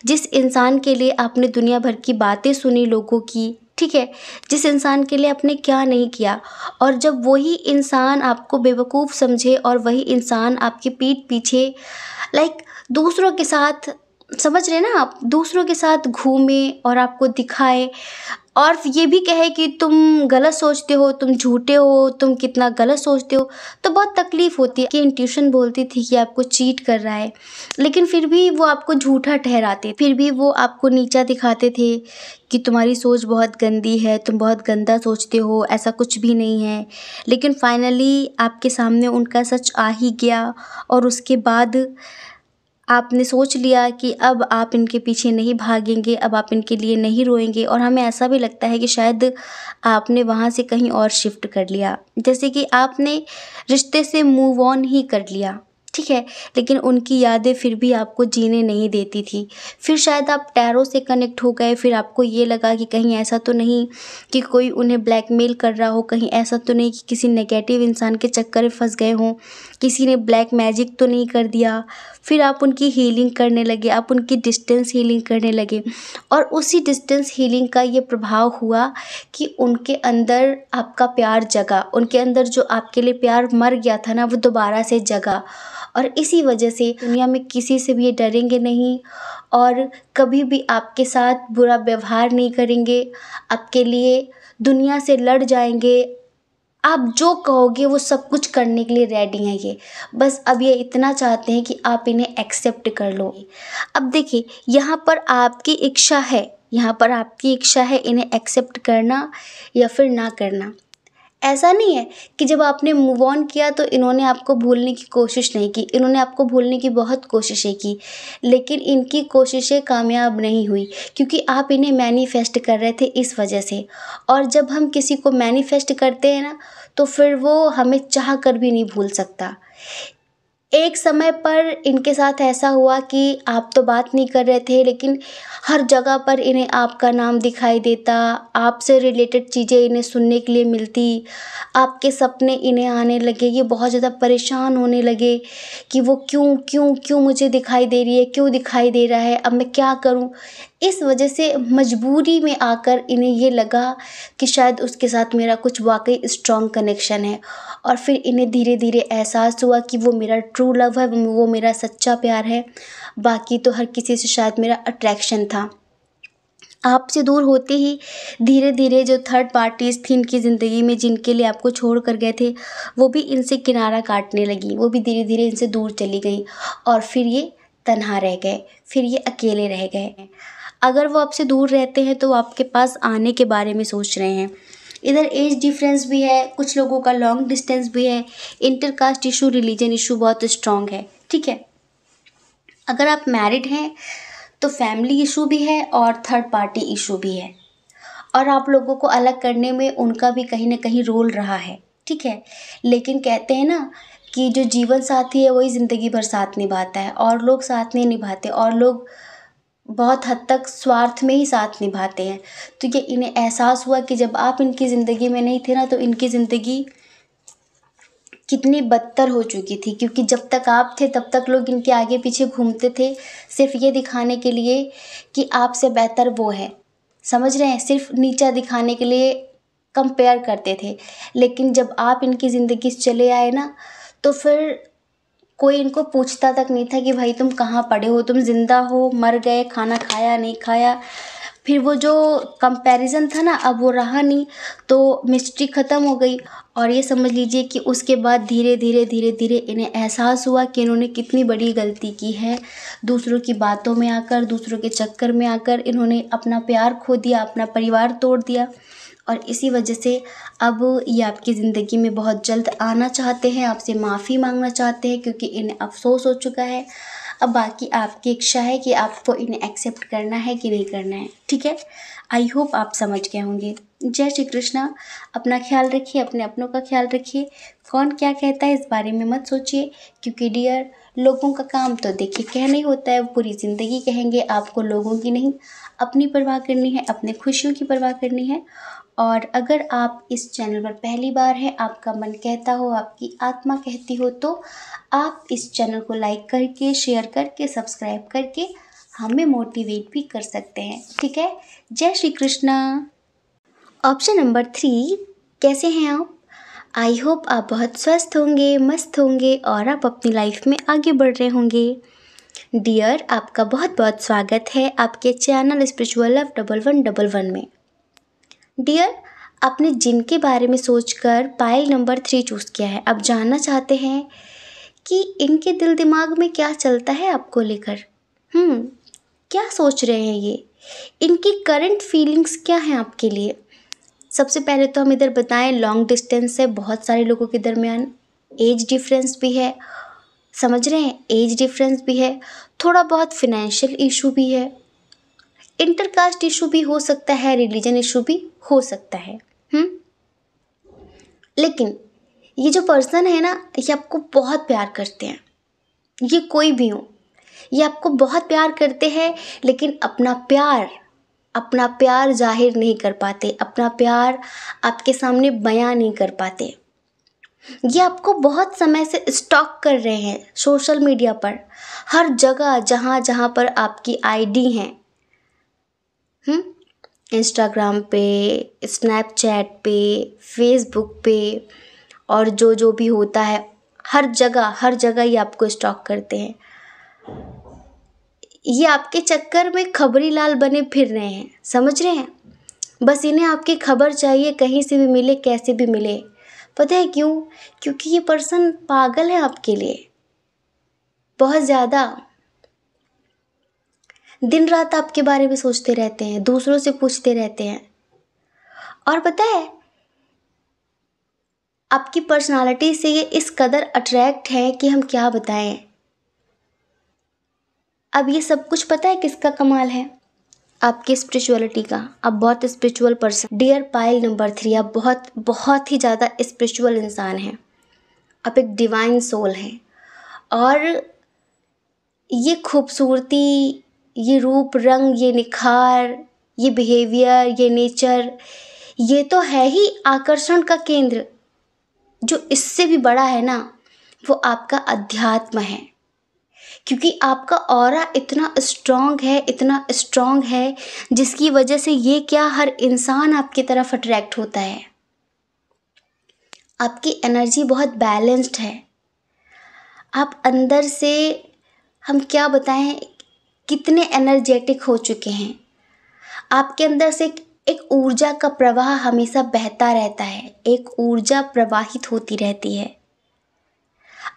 जिस इंसान के लिए आपने दुनिया भर की बातें सुनी लोगों की ठीक है जिस इंसान के लिए आपने क्या नहीं किया और जब वही इंसान आपको बेवकूफ़ समझे और वही इंसान आपकी पीठ पीछे लाइक दूसरों के साथ समझ रहे ना आप दूसरों के साथ घूमें और आपको दिखाए और ये भी कहे कि तुम गलत सोचते हो तुम झूठे हो तुम कितना गलत सोचते हो तो बहुत तकलीफ़ होती है कि इंट्यूशन बोलती थी कि आपको चीट कर रहा है लेकिन फिर भी वो आपको झूठा ठहराते फिर भी वो आपको नीचा दिखाते थे कि तुम्हारी सोच बहुत गंदी है तुम बहुत गंदा सोचते हो ऐसा कुछ भी नहीं है लेकिन फाइनली आपके सामने उनका सच आ ही गया और उसके बाद आपने सोच लिया कि अब आप इनके पीछे नहीं भागेंगे अब आप इनके लिए नहीं रोएंगे और हमें ऐसा भी लगता है कि शायद आपने वहाँ से कहीं और शिफ्ट कर लिया जैसे कि आपने रिश्ते से मूव ऑन ही कर लिया ठीक है लेकिन उनकी यादें फिर भी आपको जीने नहीं देती थी फिर शायद आप टैरों से कनेक्ट हो गए फिर आपको ये लगा कि कहीं ऐसा तो नहीं कि कोई उन्हें ब्लैकमेल कर रहा हो कहीं ऐसा तो नहीं कि किसी नेगेटिव इंसान के चक्कर में फंस गए हों किसी ने ब्लैक मैजिक तो नहीं कर दिया फिर आप उनकी हीलिंग करने लगे आप उनकी डिस्टेंस हीलिंग करने लगे और उसी डिस्टेंस हीलिंग का ये प्रभाव हुआ कि उनके अंदर आपका प्यार जगा उनके अंदर जो आपके लिए प्यार मर गया था ना वो दोबारा से जगा और इसी वजह से दुनिया में किसी से भी ये डरेंगे नहीं और कभी भी आपके साथ बुरा व्यवहार नहीं करेंगे आपके लिए दुनिया से लड़ जाएंगे आप जो कहोगे वो सब कुछ करने के लिए रेडी हैं ये बस अब ये इतना चाहते हैं कि आप इन्हें एक्सेप्ट कर लो अब देखिए यहाँ पर आपकी इच्छा है यहाँ पर आपकी इच्छा है इन्हें एक्सेप्ट करना या फिर ना करना ऐसा नहीं है कि जब आपने मूव ऑन किया तो इन्होंने आपको भूलने की कोशिश नहीं की इन्होंने आपको भूलने की बहुत कोशिशें की लेकिन इनकी कोशिशें कामयाब नहीं हुई क्योंकि आप इन्हें मैनिफेस्ट कर रहे थे इस वजह से और जब हम किसी को मैनिफेस्ट करते हैं ना तो फिर वो हमें चाह कर भी नहीं भूल सकता एक समय पर इनके साथ ऐसा हुआ कि आप तो बात नहीं कर रहे थे लेकिन हर जगह पर इन्हें आपका नाम दिखाई देता आपसे रिलेटेड चीज़ें इन्हें सुनने के लिए मिलती आपके सपने इन्हें आने लगे ये बहुत ज़्यादा परेशान होने लगे कि वो क्यों क्यों क्यों मुझे दिखाई दे रही है क्यों दिखाई दे रहा है अब मैं क्या करूँ इस वजह से मजबूरी में आकर इन्हें ये लगा कि शायद उसके साथ मेरा कुछ वाकई स्ट्रॉन्ग कनेक्शन है और फिर इन्हें धीरे धीरे एहसास हुआ कि वो मेरा ट्रू लव है वो मेरा सच्चा प्यार है बाकी तो हर किसी से शायद मेरा अट्रैक्शन था आपसे दूर होते ही धीरे धीरे जो थर्ड पार्टीज़ थी इनकी ज़िंदगी में जिनके लिए आपको छोड़ कर गए थे वो भी इनसे किनारा काटने लगी वो भी धीरे धीरे इनसे दूर चली गई और फिर ये तनहा रह गए फिर ये अकेले रह गए अगर वो आपसे दूर रहते हैं तो आपके पास आने के बारे में सोच रहे हैं इधर एज डिफरेंस भी है कुछ लोगों का लॉन्ग डिस्टेंस भी है इंटरकास्ट इशू रिलीजन इशू बहुत स्ट्रॉन्ग है ठीक है अगर आप मैरिड हैं तो फैमिली इशू भी है और थर्ड पार्टी इशू भी है और आप लोगों को अलग करने में उनका भी कहीं ना कहीं रोल रहा है ठीक है लेकिन कहते हैं ना कि जो जीवन साथी है वही ज़िंदगी भर साथ निभाता है और लोग साथ नहीं निभाते और लोग बहुत हद तक स्वार्थ में ही साथ निभाते हैं तो ये इन्हें एहसास हुआ कि जब आप इनकी ज़िंदगी में नहीं थे ना तो इनकी ज़िंदगी कितनी बदतर हो चुकी थी क्योंकि जब तक आप थे तब तक लोग इनके आगे पीछे घूमते थे सिर्फ ये दिखाने के लिए कि आपसे बेहतर वो है समझ रहे हैं सिर्फ नीचा दिखाने के लिए कंपेयर करते थे लेकिन जब आप इनकी ज़िंदगी चले आए ना तो फिर कोई इनको पूछता तक नहीं था कि भाई तुम कहाँ पड़े हो तुम ज़िंदा हो मर गए खाना खाया नहीं खाया फिर वो जो कंपैरिज़न था ना अब वो रहा नहीं तो मिस्ट्री ख़त्म हो गई और ये समझ लीजिए कि उसके बाद धीरे धीरे धीरे धीरे इन्हें एहसास हुआ कि इन्होंने कितनी बड़ी गलती की है दूसरों की बातों में आकर दूसरों के चक्कर में आकर इन्होंने अपना प्यार खो दिया अपना परिवार तोड़ दिया और इसी वजह से अब ये आपकी ज़िंदगी में बहुत जल्द आना चाहते हैं आपसे माफ़ी मांगना चाहते हैं क्योंकि इन्हें अफ़सोस हो चुका है अब बाकी आपकी इच्छा है कि आपको इन्हें एक्सेप्ट करना है कि नहीं करना है ठीक है आई होप आप समझ गए होंगे जय श्री कृष्णा अपना ख्याल रखिए अपने अपनों का ख्याल रखिए कौन क्या कहता है इस बारे में मत सोचिए क्योंकि डियर लोगों का काम तो देखिए कहना ही होता है पूरी ज़िंदगी कहेंगे आपको लोगों की नहीं अपनी परवाह करनी है अपने खुशियों की परवाह करनी है और अगर आप इस चैनल पर पहली बार हैं आपका मन कहता हो आपकी आत्मा कहती हो तो आप इस चैनल को लाइक करके शेयर करके सब्सक्राइब करके हमें मोटिवेट भी कर सकते हैं ठीक है जय Shri Krishna option number three कैसे हैं आप आई होप आप बहुत स्वस्थ होंगे मस्त होंगे और आप अपनी लाइफ में आगे बढ़ रहे होंगे डियर आपका बहुत बहुत स्वागत है आपके channel spiritual love double one double one में डियर आपने जिनके बारे में सोचकर पायल नंबर थ्री चूज़ किया है आप जानना चाहते हैं कि इनके दिल दिमाग में क्या चलता है आपको लेकर हम्म, क्या सोच रहे हैं ये इनकी करंट फीलिंग्स क्या हैं आपके लिए सबसे पहले तो हम इधर बताएं लॉन्ग डिस्टेंस है बहुत सारे लोगों के दरमियान एज डिफरेंस भी है समझ रहे हैं एज डिफरेंस भी है थोड़ा बहुत फिनेंशियल इशू भी है इंटरकास्ट इशू भी हो सकता है रिलीजन इशू भी हो सकता है हम्म लेकिन ये जो पर्सन है ना ये आपको बहुत प्यार करते हैं ये कोई भी हो ये आपको बहुत प्यार करते हैं लेकिन अपना प्यार अपना प्यार जाहिर नहीं कर पाते अपना प्यार आपके सामने बयां नहीं कर पाते ये आपको बहुत समय से स्टॉक कर रहे हैं सोशल मीडिया पर हर जगह जहाँ जहाँ पर आपकी आईडी हैं इंस्टाग्राम हम्म? पे स्नैपचैट पे फ़ेसबुक पे और जो जो भी होता है हर जगह हर जगह ये आपको स्टॉक करते हैं ये आपके चक्कर में खबरी लाल बने फिर रहे हैं समझ रहे हैं बस इन्हें आपकी खबर चाहिए कहीं से भी मिले कैसे भी मिले पता है क्यों क्योंकि ये पर्सन पागल है आपके लिए बहुत ज़्यादा दिन रात आपके बारे में सोचते रहते हैं दूसरों से पूछते रहते हैं और पता है आपकी पर्सनालिटी से ये इस कदर अट्रैक्ट है कि हम क्या बताएं अब ये सब कुछ पता है किसका कमाल है आपकी स्पिरिचुअलिटी का आप बहुत spiritual person dear pile number three आप बहुत बहुत ही ज़्यादा स्पिरिचुअल इंसान हैं आप एक डिवाइन सोल हैं और ये खूबसूरती ये रूप रंग ये निखार ये बिहेवियर ये नेचर ये तो है ही आकर्षण का केंद्र जो इससे भी बड़ा है ना वो आपका अध्यात्म है क्योंकि आपका और इतना स्ट्रांग है इतना स्ट्रांग है जिसकी वजह से ये क्या हर इंसान आपकी तरफ अट्रैक्ट होता है आपकी एनर्जी बहुत बैलेंस्ड है आप अंदर से हम क्या बताएं कितने एनर्जेटिक हो चुके हैं आपके अंदर से एक ऊर्जा का प्रवाह हमेशा बहता रहता है एक ऊर्जा प्रवाहित होती रहती है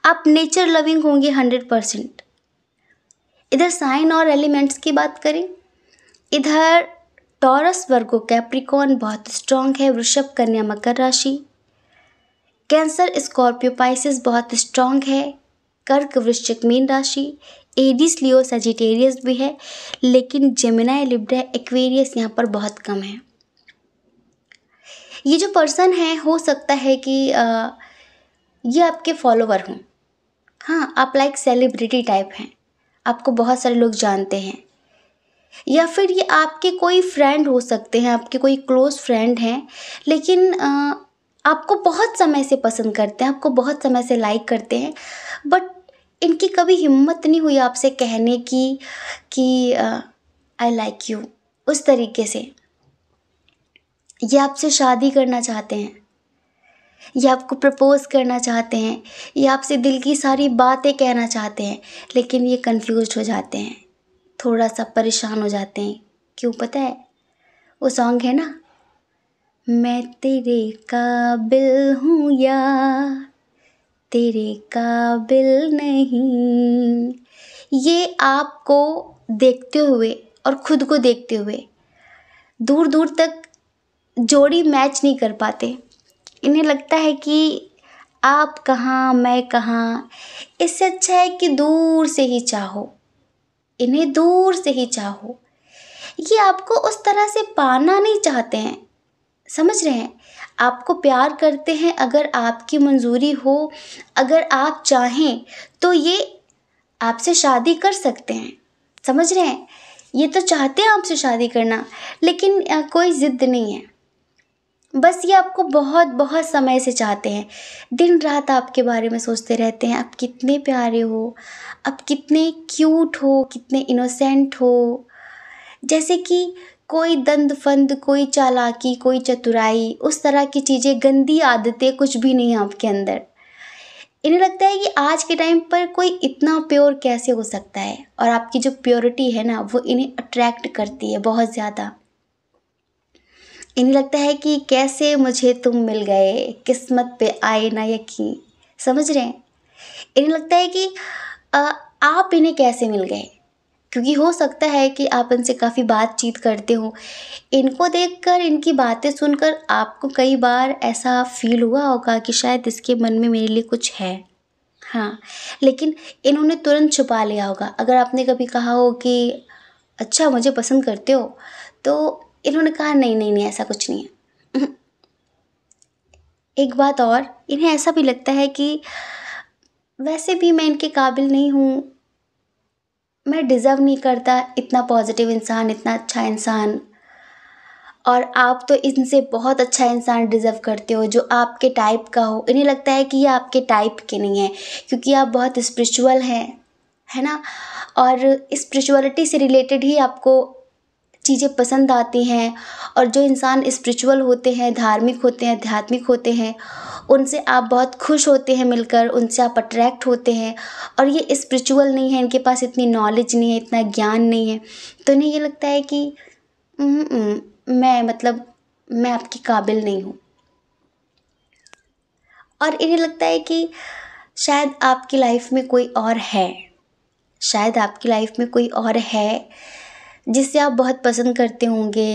आप नेचर लविंग होंगे हंड्रेड परसेंट इधर साइन और एलिमेंट्स की बात करें इधर टॉरस वर्गो कैप्रिकॉन बहुत स्ट्रांग है वृषभ कन्या मकर राशि कैंसर स्कॉर्पियो पाइसिस बहुत स्ट्रांग है कर्क वृश्चिक मीन राशि एडिस लियो सजिटेरियस भी है लेकिन जेमिनाई लिब्रा एक्वेरियस यहाँ पर बहुत कम है ये जो पर्सन है हो सकता है कि आ, ये आपके फॉलोवर हों हाँ आप लाइक सेलिब्रिटी टाइप हैं आपको बहुत सारे लोग जानते हैं या फिर ये आपके कोई फ्रेंड हो सकते हैं आपके कोई क्लोज़ फ्रेंड हैं लेकिन आ, आपको बहुत समय से पसंद करते हैं आपको बहुत समय से लाइक करते हैं बट इनकी कभी हिम्मत नहीं हुई आपसे कहने की कि आई लाइक यू उस तरीके से ये आपसे शादी करना चाहते हैं ये आपको प्रपोज़ करना चाहते हैं ये आपसे दिल की सारी बातें कहना चाहते हैं लेकिन ये कंफ्यूज हो जाते हैं थोड़ा सा परेशान हो जाते हैं क्यों पता है वो सॉन्ग है ना मैं तेरे काबिल हूँ यार तेरे काबिल नहीं ये आपको देखते हुए और खुद को देखते हुए दूर दूर तक जोड़ी मैच नहीं कर पाते इन्हें लगता है कि आप कहाँ मैं कहाँ इससे अच्छा है कि दूर से ही चाहो इन्हें दूर से ही चाहो ये आपको उस तरह से पाना नहीं चाहते हैं समझ रहे हैं आपको प्यार करते हैं अगर आपकी मंजूरी हो अगर आप चाहें तो ये आपसे शादी कर सकते हैं समझ रहे हैं ये तो चाहते हैं आपसे शादी करना लेकिन कोई ज़िद्द नहीं है बस ये आपको बहुत बहुत समय से चाहते हैं दिन रात आपके बारे में सोचते रहते हैं आप कितने प्यारे हो आप कितने क्यूट हो कितने इनोसेंट हो जैसे कि कोई दंद फंद कोई चालाकी कोई चतुराई उस तरह की चीज़ें गंदी आदतें कुछ भी नहीं है आपके अंदर इन्हें लगता है कि आज के टाइम पर कोई इतना प्योर कैसे हो सकता है और आपकी जो प्योरिटी है ना वो इन्हें अट्रैक्ट करती है बहुत ज़्यादा इन्हें लगता है कि कैसे मुझे तुम मिल गए किस्मत पे आए ना यकीन समझ रहे हैं इन्हें लगता है कि आ, आप इन्हें कैसे मिल गए क्योंकि हो सकता है कि आप इनसे काफ़ी बातचीत करते हो इनको देखकर इनकी बातें सुनकर आपको कई बार ऐसा फील हुआ होगा कि शायद इसके मन में मेरे लिए कुछ है हाँ लेकिन इन्होंने तुरंत छुपा लिया होगा अगर आपने कभी कहा हो कि अच्छा मुझे पसंद करते हो तो इन्होंने कहा नहीं नहीं नहीं ऐसा कुछ नहीं है (laughs) एक बात और इन्हें ऐसा भी लगता है कि वैसे भी मैं इनके काबिल नहीं हूँ मैं डिज़र्व नहीं करता इतना पॉजिटिव इंसान इतना अच्छा इंसान और आप तो इनसे बहुत अच्छा इंसान डिज़र्व करते हो जो आपके टाइप का हो इन्हें लगता है कि ये आपके टाइप के नहीं है क्योंकि आप बहुत स्पिरिचुअल हैं है ना और स्पिरिचुअलिटी से रिलेटेड ही आपको चीज़ें पसंद आती हैं और जो इंसान स्पिरिचुअल होते हैं धार्मिक होते हैं आध्यात्मिक होते हैं उनसे आप बहुत खुश होते हैं मिलकर उनसे आप अट्रैक्ट होते हैं और ये स्पिरिचुअल नहीं है इनके पास इतनी नॉलेज नहीं है इतना ज्ञान नहीं है तो इन्हें ये लगता है कि हम्म, मैं मतलब मैं आपके काबिल नहीं हूँ और इन्हें लगता है कि शायद आपकी लाइफ में कोई और है शायद आपकी लाइफ में कोई और है जिसे आप बहुत पसंद करते होंगे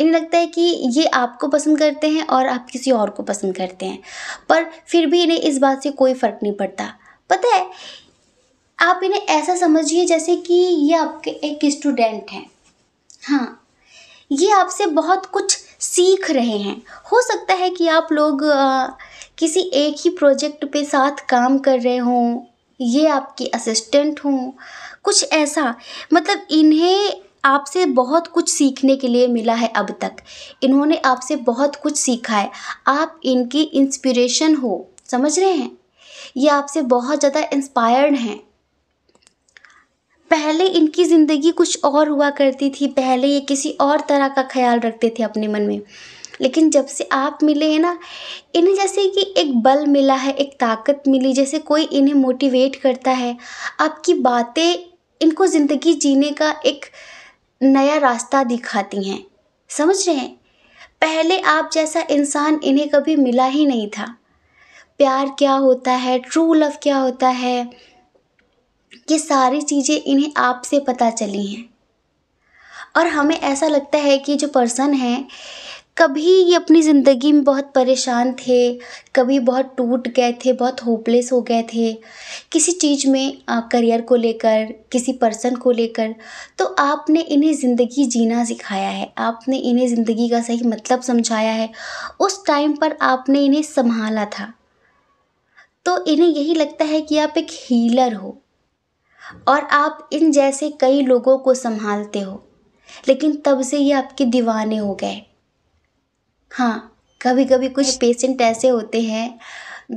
इन्हें लगता है कि ये आपको पसंद करते हैं और आप किसी और को पसंद करते हैं पर फिर भी इन्हें इस बात से कोई फ़र्क नहीं पड़ता पता है आप इन्हें ऐसा समझिए जैसे कि ये आपके एक स्टूडेंट हैं हाँ ये आपसे बहुत कुछ सीख रहे हैं हो सकता है कि आप लोग आ, किसी एक ही प्रोजेक्ट पे साथ काम कर रहे हों ये आपके असिस्टेंट हों कुछ ऐसा मतलब इन्हें आपसे बहुत कुछ सीखने के लिए मिला है अब तक इन्होंने आपसे बहुत कुछ सीखा है आप इनकी इंस्पिरेशन हो समझ रहे हैं ये आपसे बहुत ज़्यादा इंस्पायर्ड हैं पहले इनकी ज़िंदगी कुछ और हुआ करती थी पहले ये किसी और तरह का ख्याल रखते थे अपने मन में लेकिन जब से आप मिले हैं ना इन्हें जैसे कि एक बल मिला है एक ताकत मिली जैसे कोई इन्हें मोटिवेट करता है आपकी बातें इनको ज़िंदगी जीने का एक नया रास्ता दिखाती हैं समझ रहे हैं पहले आप जैसा इंसान इन्हें कभी मिला ही नहीं था प्यार क्या होता है ट्रू लव क्या होता है ये सारी चीज़ें इन्हें आपसे पता चली हैं और हमें ऐसा लगता है कि जो पर्सन है कभी ये अपनी ज़िंदगी में बहुत परेशान थे कभी बहुत टूट गए थे बहुत होपलेस हो गए थे किसी चीज़ में करियर को लेकर किसी पर्सन को लेकर तो आपने इन्हें ज़िंदगी जीना सिखाया है आपने इन्हें ज़िंदगी का सही मतलब समझाया है उस टाइम पर आपने इन्हें संभाला था तो इन्हें यही लगता है कि आप एक हीलर हो और आप इन जैसे कई लोगों को संभालते हो लेकिन तब से ये आपके दीवाने हो गए हाँ कभी कभी कुछ पेशेंट हम्म। ऐसे होते हैं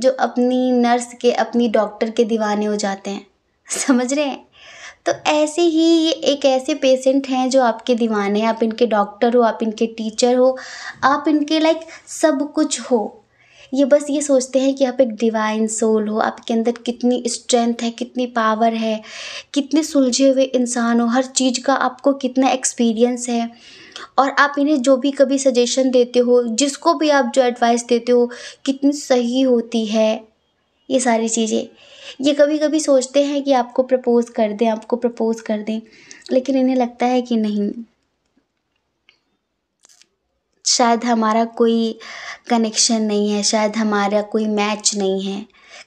जो अपनी नर्स के अपनी डॉक्टर के दीवाने हो जाते हैं समझ रहे हैं तो ऐसे ही ये एक ऐसे पेशेंट हैं जो आपके दीवाने हैं आप इनके डॉक्टर हो आप इनके टीचर हो आप इनके लाइक सब कुछ हो ये बस ये सोचते हैं कि आप एक डिवाइन सोल हो आपके अंदर कितनी स्ट्रेंथ है कितनी पावर है कितने सुलझे हुए इंसान हो हर चीज़ का आपको कितना एक्सपीरियंस है और आप इन्हें जो भी कभी सजेशन देते हो जिसको भी आप जो एडवाइस देते हो कितनी सही होती है ये सारी चीज़ें ये कभी कभी सोचते हैं कि आपको प्रपोज़ कर दें आपको प्रपोज़ कर दें लेकिन इन्हें लगता है कि नहीं शायद हमारा कोई कनेक्शन नहीं है शायद हमारा कोई मैच नहीं है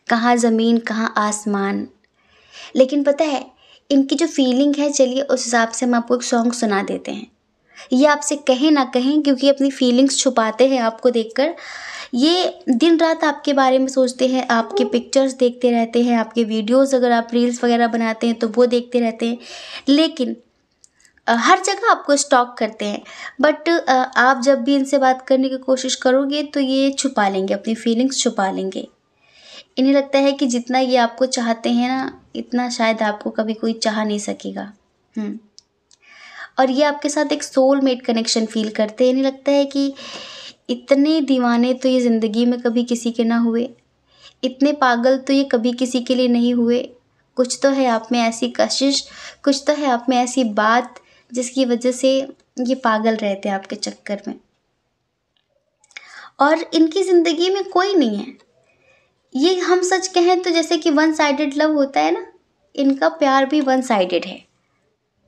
कहाँ ज़मीन कहाँ आसमान लेकिन पता है इनकी जो फीलिंग है चलिए उस हिसाब से हम आपको एक सॉन्ग सुना देते हैं ये आपसे कहें ना कहें क्योंकि अपनी फीलिंग्स छुपाते हैं आपको देखकर ये दिन रात आपके बारे में सोचते हैं आपके पिक्चर्स देखते रहते हैं आपके वीडियोस अगर आप रील्स वगैरह बनाते हैं तो वो देखते रहते हैं लेकिन हर जगह आपको स्टॉक करते हैं बट आप जब भी इनसे बात करने की कोशिश करोगे तो ये छुपा लेंगे अपनी फीलिंग्स छुपा लेंगे इन्हें लगता है कि जितना ये आपको चाहते हैं ना इतना शायद आपको कभी कोई चाह नहीं सकेगा हम्म। और ये आपके साथ एक सोल मेड कनेक्शन फील करते हैं इन्हें लगता है कि इतने दीवाने तो ये ज़िंदगी में कभी किसी के ना हुए इतने पागल तो ये कभी किसी के लिए नहीं हुए कुछ तो है आप में ऐसी कशिश कुछ तो है आप में ऐसी बात जिसकी वजह से ये पागल रहते हैं आपके चक्कर में और इनकी ज़िंदगी में कोई नहीं है ये हम सच कहें तो जैसे कि वन साइडेड लव होता है ना इनका प्यार भी वन साइडेड है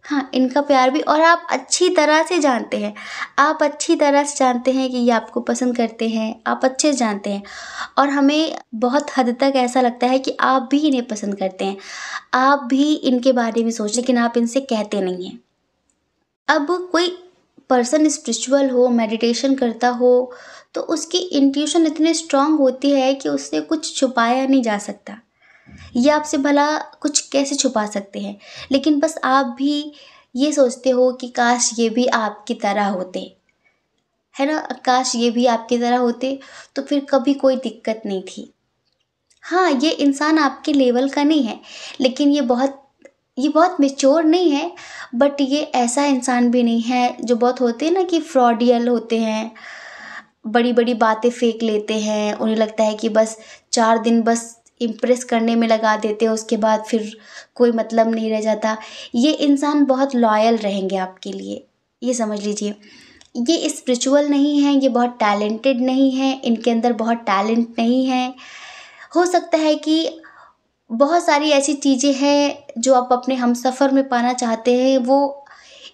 हाँ इनका प्यार भी और आप अच्छी तरह से जानते हैं आप अच्छी तरह से जानते हैं कि ये आपको पसंद करते हैं आप अच्छे से जानते हैं और हमें बहुत हद तक ऐसा लगता है कि आप भी इन्हें पसंद करते हैं आप भी इनके बारे में सोच लेकिन आप इनसे कहते नहीं हैं अब कोई पर्सन स्पिरिचुअल हो मेडिटेशन करता हो तो उसकी इंट्यूशन इतनी स्ट्रांग होती है कि उससे कुछ छुपाया नहीं जा सकता ये आपसे भला कुछ कैसे छुपा सकते हैं लेकिन बस आप भी ये सोचते हो कि काश ये भी आपकी तरह होते है ना काश ये भी आपकी तरह होते तो फिर कभी कोई दिक्कत नहीं थी हाँ ये इंसान आपके लेवल का नहीं है लेकिन ये बहुत ये बहुत मेच्योर नहीं है बट ये ऐसा इंसान भी नहीं है जो बहुत होते हैं ना कि फ्रॉडियल होते हैं बड़ी बड़ी बातें फेंक लेते हैं उन्हें लगता है कि बस चार दिन बस इम्प्रेस करने में लगा देते हैं उसके बाद फिर कोई मतलब नहीं रह जाता ये इंसान बहुत लॉयल रहेंगे आपके लिए ये समझ लीजिए ये स्पिरिचुअल नहीं है ये बहुत टैलेंटेड नहीं है इनके अंदर बहुत टैलेंट नहीं है हो सकता है कि बहुत सारी ऐसी चीज़ें हैं जो आप अपने हम सफ़र में पाना चाहते हैं वो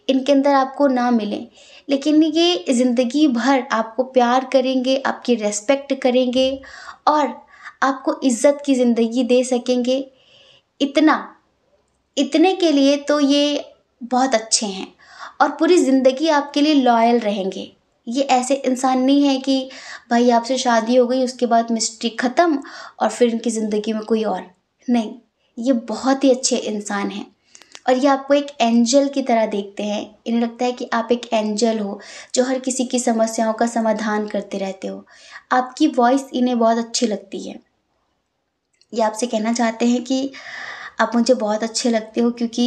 इनके अंदर आपको ना मिले लेकिन ये ज़िंदगी भर आपको प्यार करेंगे आपकी रेस्पेक्ट करेंगे और आपको इज्जत की ज़िंदगी दे सकेंगे इतना इतने के लिए तो ये बहुत अच्छे हैं और पूरी ज़िंदगी आपके लिए लॉयल रहेंगे ये ऐसे इंसान नहीं है कि भाई आपसे शादी हो गई उसके बाद मिस्ट्री ख़त्म और फिर इनकी ज़िंदगी में कोई और नहीं ये बहुत ही अच्छे इंसान हैं और ये आपको एक एंजल की तरह देखते हैं इन्हें लगता है कि आप एक एंजल हो जो हर किसी की समस्याओं का समाधान करते रहते हो आपकी वॉइस इन्हें बहुत अच्छी लगती है ये आपसे कहना चाहते हैं कि आप मुझे बहुत अच्छे लगते हो क्योंकि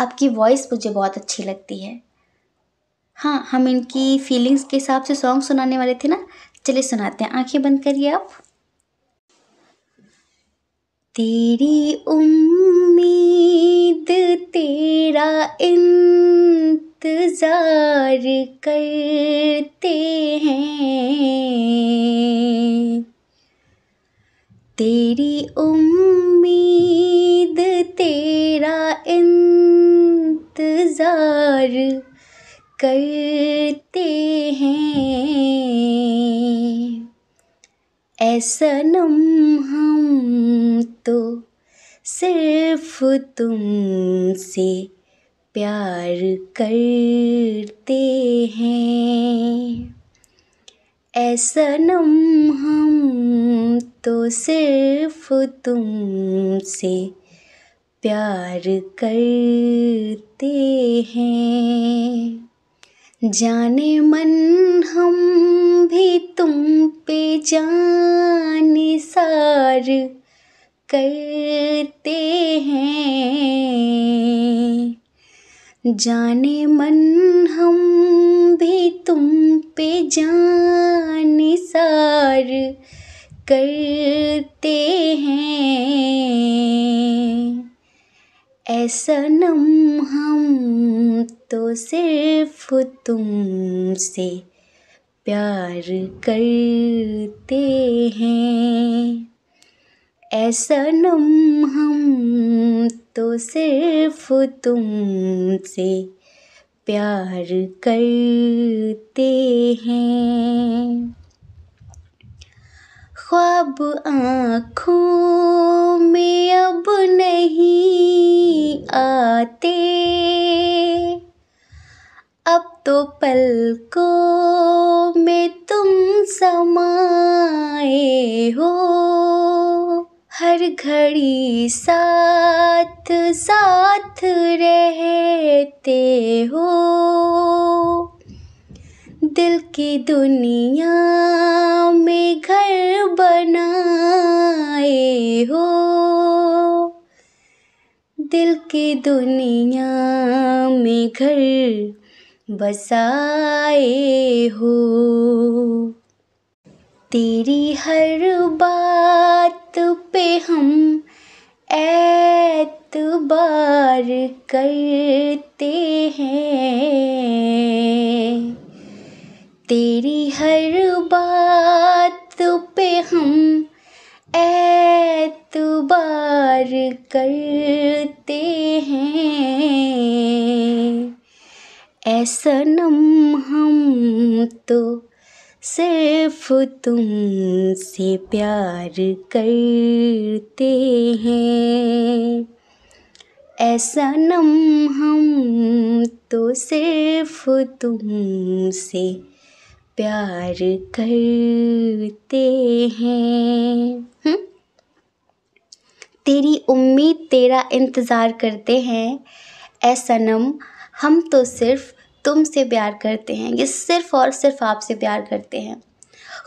आपकी वॉइस मुझे बहुत अच्छी लगती है हाँ हम इनकी फीलिंग्स के हिसाब से सॉन्ग सुनाने वाले थे ना चलिए सुनाते हैं आंखें बंद करिए आप तेरी उम्मीद तेरा इंतज़ार करते हैं तेरी उम्मीद तेरा इंतज़ार करते हैं ऐसा नम हम तो सिर्फ तुमसे प्यार करते हैं नम हम तो सिर्फ तुमसे प्यार करते हैं जाने मन हम भी तुम पे जान सार करते हैं जाने मन हम भी तुम पे जान सार करते हैं ऐसा नम हम तो सिर्फ तुमसे प्यार करते हैं ऐसा नम हम तो सिर्फ तुमसे प्यार करते हैं ख्वाब आँखों में अब नहीं आते अब तो पलकों में तुम समाए हो हर घड़ी साथ साथ रहते हो दिल की दुनिया में घर बनाए हो दिल की दुनिया में घर बसाए हो तेरी हर बात पे हम ऐतबार करते हैं तेरी हर बात पे हम ऐतबार करते हैं ऐसा नम हम तो सिर्फ तुम से प्यार करते हैं ऐसा नम हम तो सिर्फ तुम से प्यार करते हैं तेरी उम्मीद तेरा इंतज़ार करते हैं ऐ सनम हम तो सिर्फ तुमसे प्यार करते हैं ये सिर्फ़ और सिर्फ आपसे प्यार करते हैं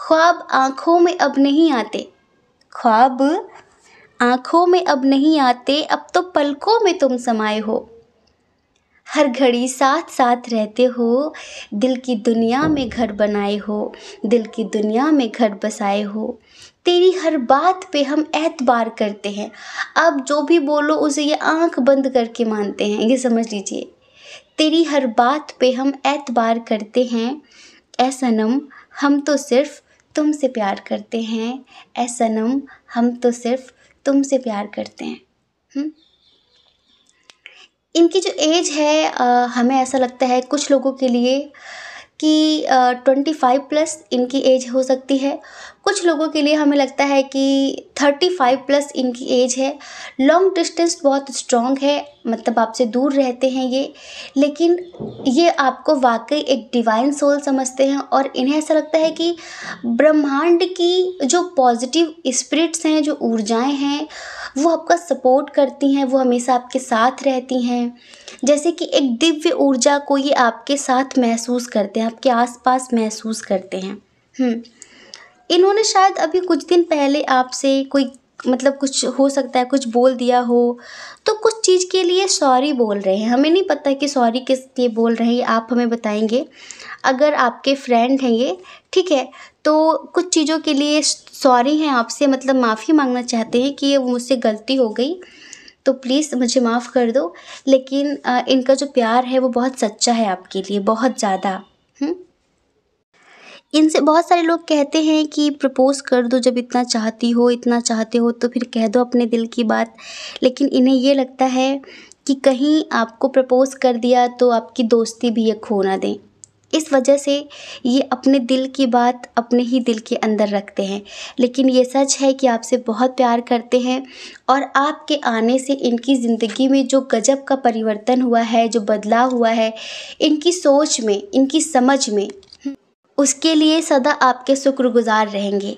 ख्वाब आँखों में अब नहीं आते ख्वाब आँखों में अब नहीं आते अब तो पलकों में तुम समाए हो हर घड़ी साथ साथ रहते हो दिल की दुनिया में घर बनाए हो दिल की दुनिया में घर बसाए हो तेरी हर बात पे हम एतबार करते हैं अब जो भी बोलो उसे ये आंख बंद करके मानते हैं ये समझ लीजिए तेरी हर बात पे हम एतबार करते हैं ऐ सनम हम तो सिर्फ तुमसे प्यार करते हैं ऐ सनम हम तो सिर्फ तुमसे प्यार करते हैं हुँ? हम्म? इनकी जो एज है हमें ऐसा लगता है कुछ लोगों के लिए कि ट्वेंटी फाइव प्लस इनकी एज हो सकती है कुछ लोगों के लिए हमें लगता है कि थर्टी फाइव प्लस इनकी एज है लॉन्ग डिस्टेंस बहुत स्ट्रॉन्ग है मतलब आपसे दूर रहते हैं ये लेकिन ये आपको वाकई एक डिवाइन सोल समझते हैं और इन्हें ऐसा लगता है कि ब्रह्मांड की जो पॉजिटिव स्पिरिट्स हैं जो ऊर्जाएं हैं वो आपका सपोर्ट करती हैं वो हमेशा आपके साथ रहती हैं जैसे कि एक दिव्य ऊर्जा को ये आपके साथ महसूस करते हैं आपके आसपास महसूस करते हैं हम्म। इन्होंने शायद अभी कुछ दिन पहले आपसे कोई मतलब कुछ हो सकता है कुछ बोल दिया हो तो कुछ चीज़ के लिए सॉरी बोल रहे हैं हमें नहीं पता कि सॉरी किस लिए बोल रहे हैं आप हमें बताएंगे अगर आपके फ्रेंड हैं ये ठीक है तो कुछ चीज़ों के लिए सॉरी हैं आपसे मतलब माफ़ी मांगना चाहते हैं कि ये मुझसे गलती हो गई तो प्लीज़ मुझे माफ़ कर दो लेकिन इनका जो प्यार है वो बहुत सच्चा है आपके लिए बहुत ज़्यादा हम्म। इनसे बहुत सारे लोग कहते हैं कि प्रपोज़ कर दो जब इतना चाहती हो इतना चाहते हो तो फिर कह दो अपने दिल की बात लेकिन इन्हें ये लगता है कि कहीं आपको प्रपोज़ कर दिया तो आपकी दोस्ती भी ये खो ना दें इस वजह से ये अपने दिल की बात अपने ही दिल के अंदर रखते हैं लेकिन ये सच है कि आपसे बहुत प्यार करते हैं और आपके आने से इनकी ज़िंदगी में जो गजब का परिवर्तन हुआ है जो बदलाव हुआ है इनकी सोच में इनकी समझ में उसके लिए सदा आपके शुक्रगुज़ार रहेंगे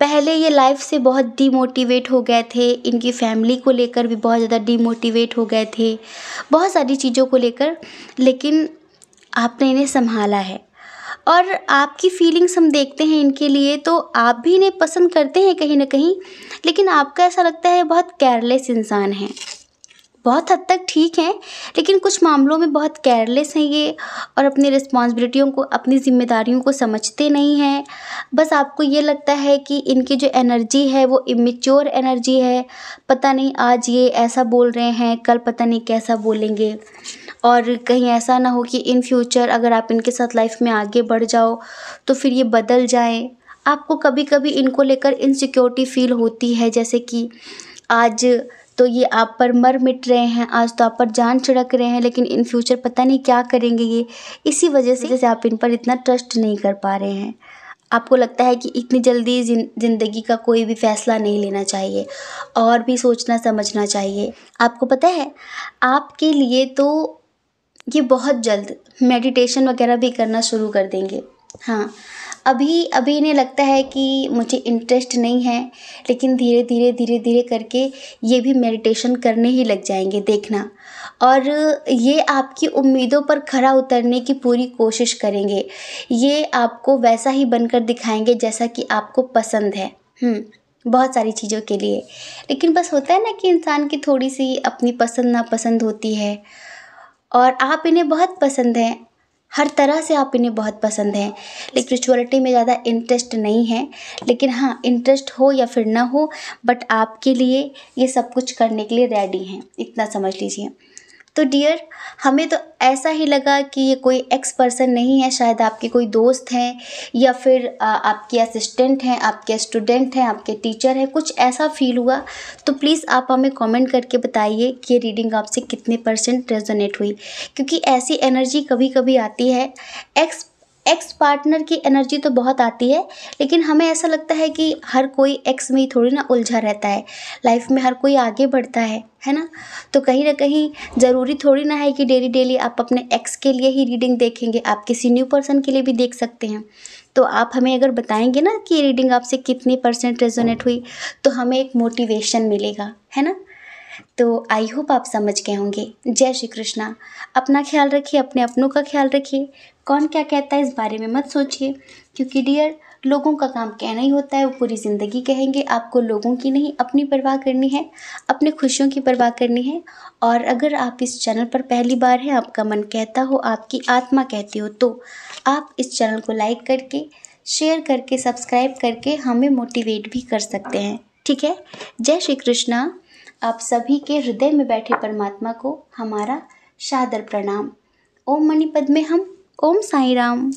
पहले ये लाइफ से बहुत डीमोटिवेट हो गए थे इनकी फैमिली को लेकर भी बहुत ज़्यादा डीमोटिवेट हो गए थे बहुत सारी चीज़ों को लेकर लेकिन आपने इन्हें संभाला है और आपकी फीलिंग्स हम देखते हैं इनके लिए तो आप भी इन्हें पसंद करते हैं कहीं ना कहीं लेकिन आपका ऐसा लगता है बहुत केयरलेस इंसान है बहुत हद तक ठीक हैं लेकिन कुछ मामलों में बहुत केयरलेस हैं ये और अपनी रिस्पॉन्सिबिलिटियों को अपनी ज़िम्मेदारियों को समझते नहीं हैं बस आपको ये लगता है कि इनकी जो एनर्जी है वो इमेच्योर एनर्जी है पता नहीं आज ये ऐसा बोल रहे हैं कल पता नहीं कैसा बोलेंगे और कहीं ऐसा ना हो कि इन फ्यूचर अगर आप इनके साथ लाइफ में आगे बढ़ जाओ तो फिर ये बदल जाए आपको कभी कभी इनको लेकर इनसिक्योरिटी फील होती है जैसे कि आज तो ये आप पर मर मिट रहे हैं आज तो आप पर जान छिड़क रहे हैं लेकिन इन फ्यूचर पता नहीं क्या करेंगे ये इसी वजह से जैसे आप इन पर इतना ट्रस्ट नहीं कर पा रहे हैं आपको लगता है कि इतनी जल्दी ज़िंदगी का कोई भी फ़ैसला नहीं लेना चाहिए और भी सोचना समझना चाहिए आपको पता है आपके लिए तो ये बहुत जल्द मेडिटेशन वगैरह भी करना शुरू कर देंगे हाँ अभी अभी इन्हें लगता है कि मुझे इंटरेस्ट नहीं है लेकिन धीरे धीरे धीरे धीरे करके ये भी मेडिटेशन करने ही लग जाएंगे देखना और ये आपकी उम्मीदों पर खरा उतरने की पूरी कोशिश करेंगे ये आपको वैसा ही बनकर दिखाएंगे जैसा कि आपको पसंद है हम्म, बहुत सारी चीज़ों के लिए लेकिन बस होता है ना कि इंसान की थोड़ी सी अपनी पसंद नापसंद होती है और आप इन्हें बहुत पसंद हैं हर तरह से आप इन्हें बहुत पसंद हैं स्परिचुअलिटी में ज़्यादा इंटरेस्ट नहीं है लेकिन हाँ इंटरेस्ट हो या फिर ना हो बट आपके लिए ये सब कुछ करने के लिए रेडी हैं इतना समझ लीजिए तो डियर हमें तो ऐसा ही लगा कि ये कोई एक्स पर्सन नहीं है शायद आपके कोई दोस्त हैं या फिर आपके असिस्टेंट हैं आपके स्टूडेंट हैं आपके टीचर हैं कुछ ऐसा फील हुआ तो प्लीज़ आप हमें कमेंट करके बताइए कि ये रीडिंग आपसे कितने परसेंट रेजोनेट हुई क्योंकि ऐसी एनर्जी कभी कभी आती है एक्स एक्स पार्टनर की एनर्जी तो बहुत आती है लेकिन हमें ऐसा लगता है कि हर कोई एक्स में ही थोड़ी ना उलझा रहता है लाइफ में हर कोई आगे बढ़ता है है ना तो कहीं ना कहीं ज़रूरी थोड़ी ना है कि डेली डेली आप अपने एक्स के लिए ही रीडिंग देखेंगे आप किसी न्यू पर्सन के लिए भी देख सकते हैं तो आप हमें अगर बताएंगे ना कि रीडिंग आपसे कितनी परसेंट रेजोनेट हुई तो हमें एक मोटिवेशन मिलेगा है ना तो आई होप आप समझ गए होंगे जय श्री कृष्णा अपना ख्याल रखिए अपने अपनों का ख्याल रखिए कौन क्या कहता है इस बारे में मत सोचिए क्योंकि डियर लोगों का काम कहना ही होता है वो पूरी ज़िंदगी कहेंगे आपको लोगों की नहीं अपनी परवाह करनी है अपने खुशियों की परवाह करनी है और अगर आप इस चैनल पर पहली बार हैं आपका मन कहता हो आपकी आत्मा कहती हो तो आप इस चैनल को लाइक करके शेयर करके सब्सक्राइब करके हमें मोटिवेट भी कर सकते हैं ठीक है जय श्री कृष्णा आप सभी के हृदय में बैठे परमात्मा को हमारा सादर प्रणाम ओम मणिपद में हम ओम साई राम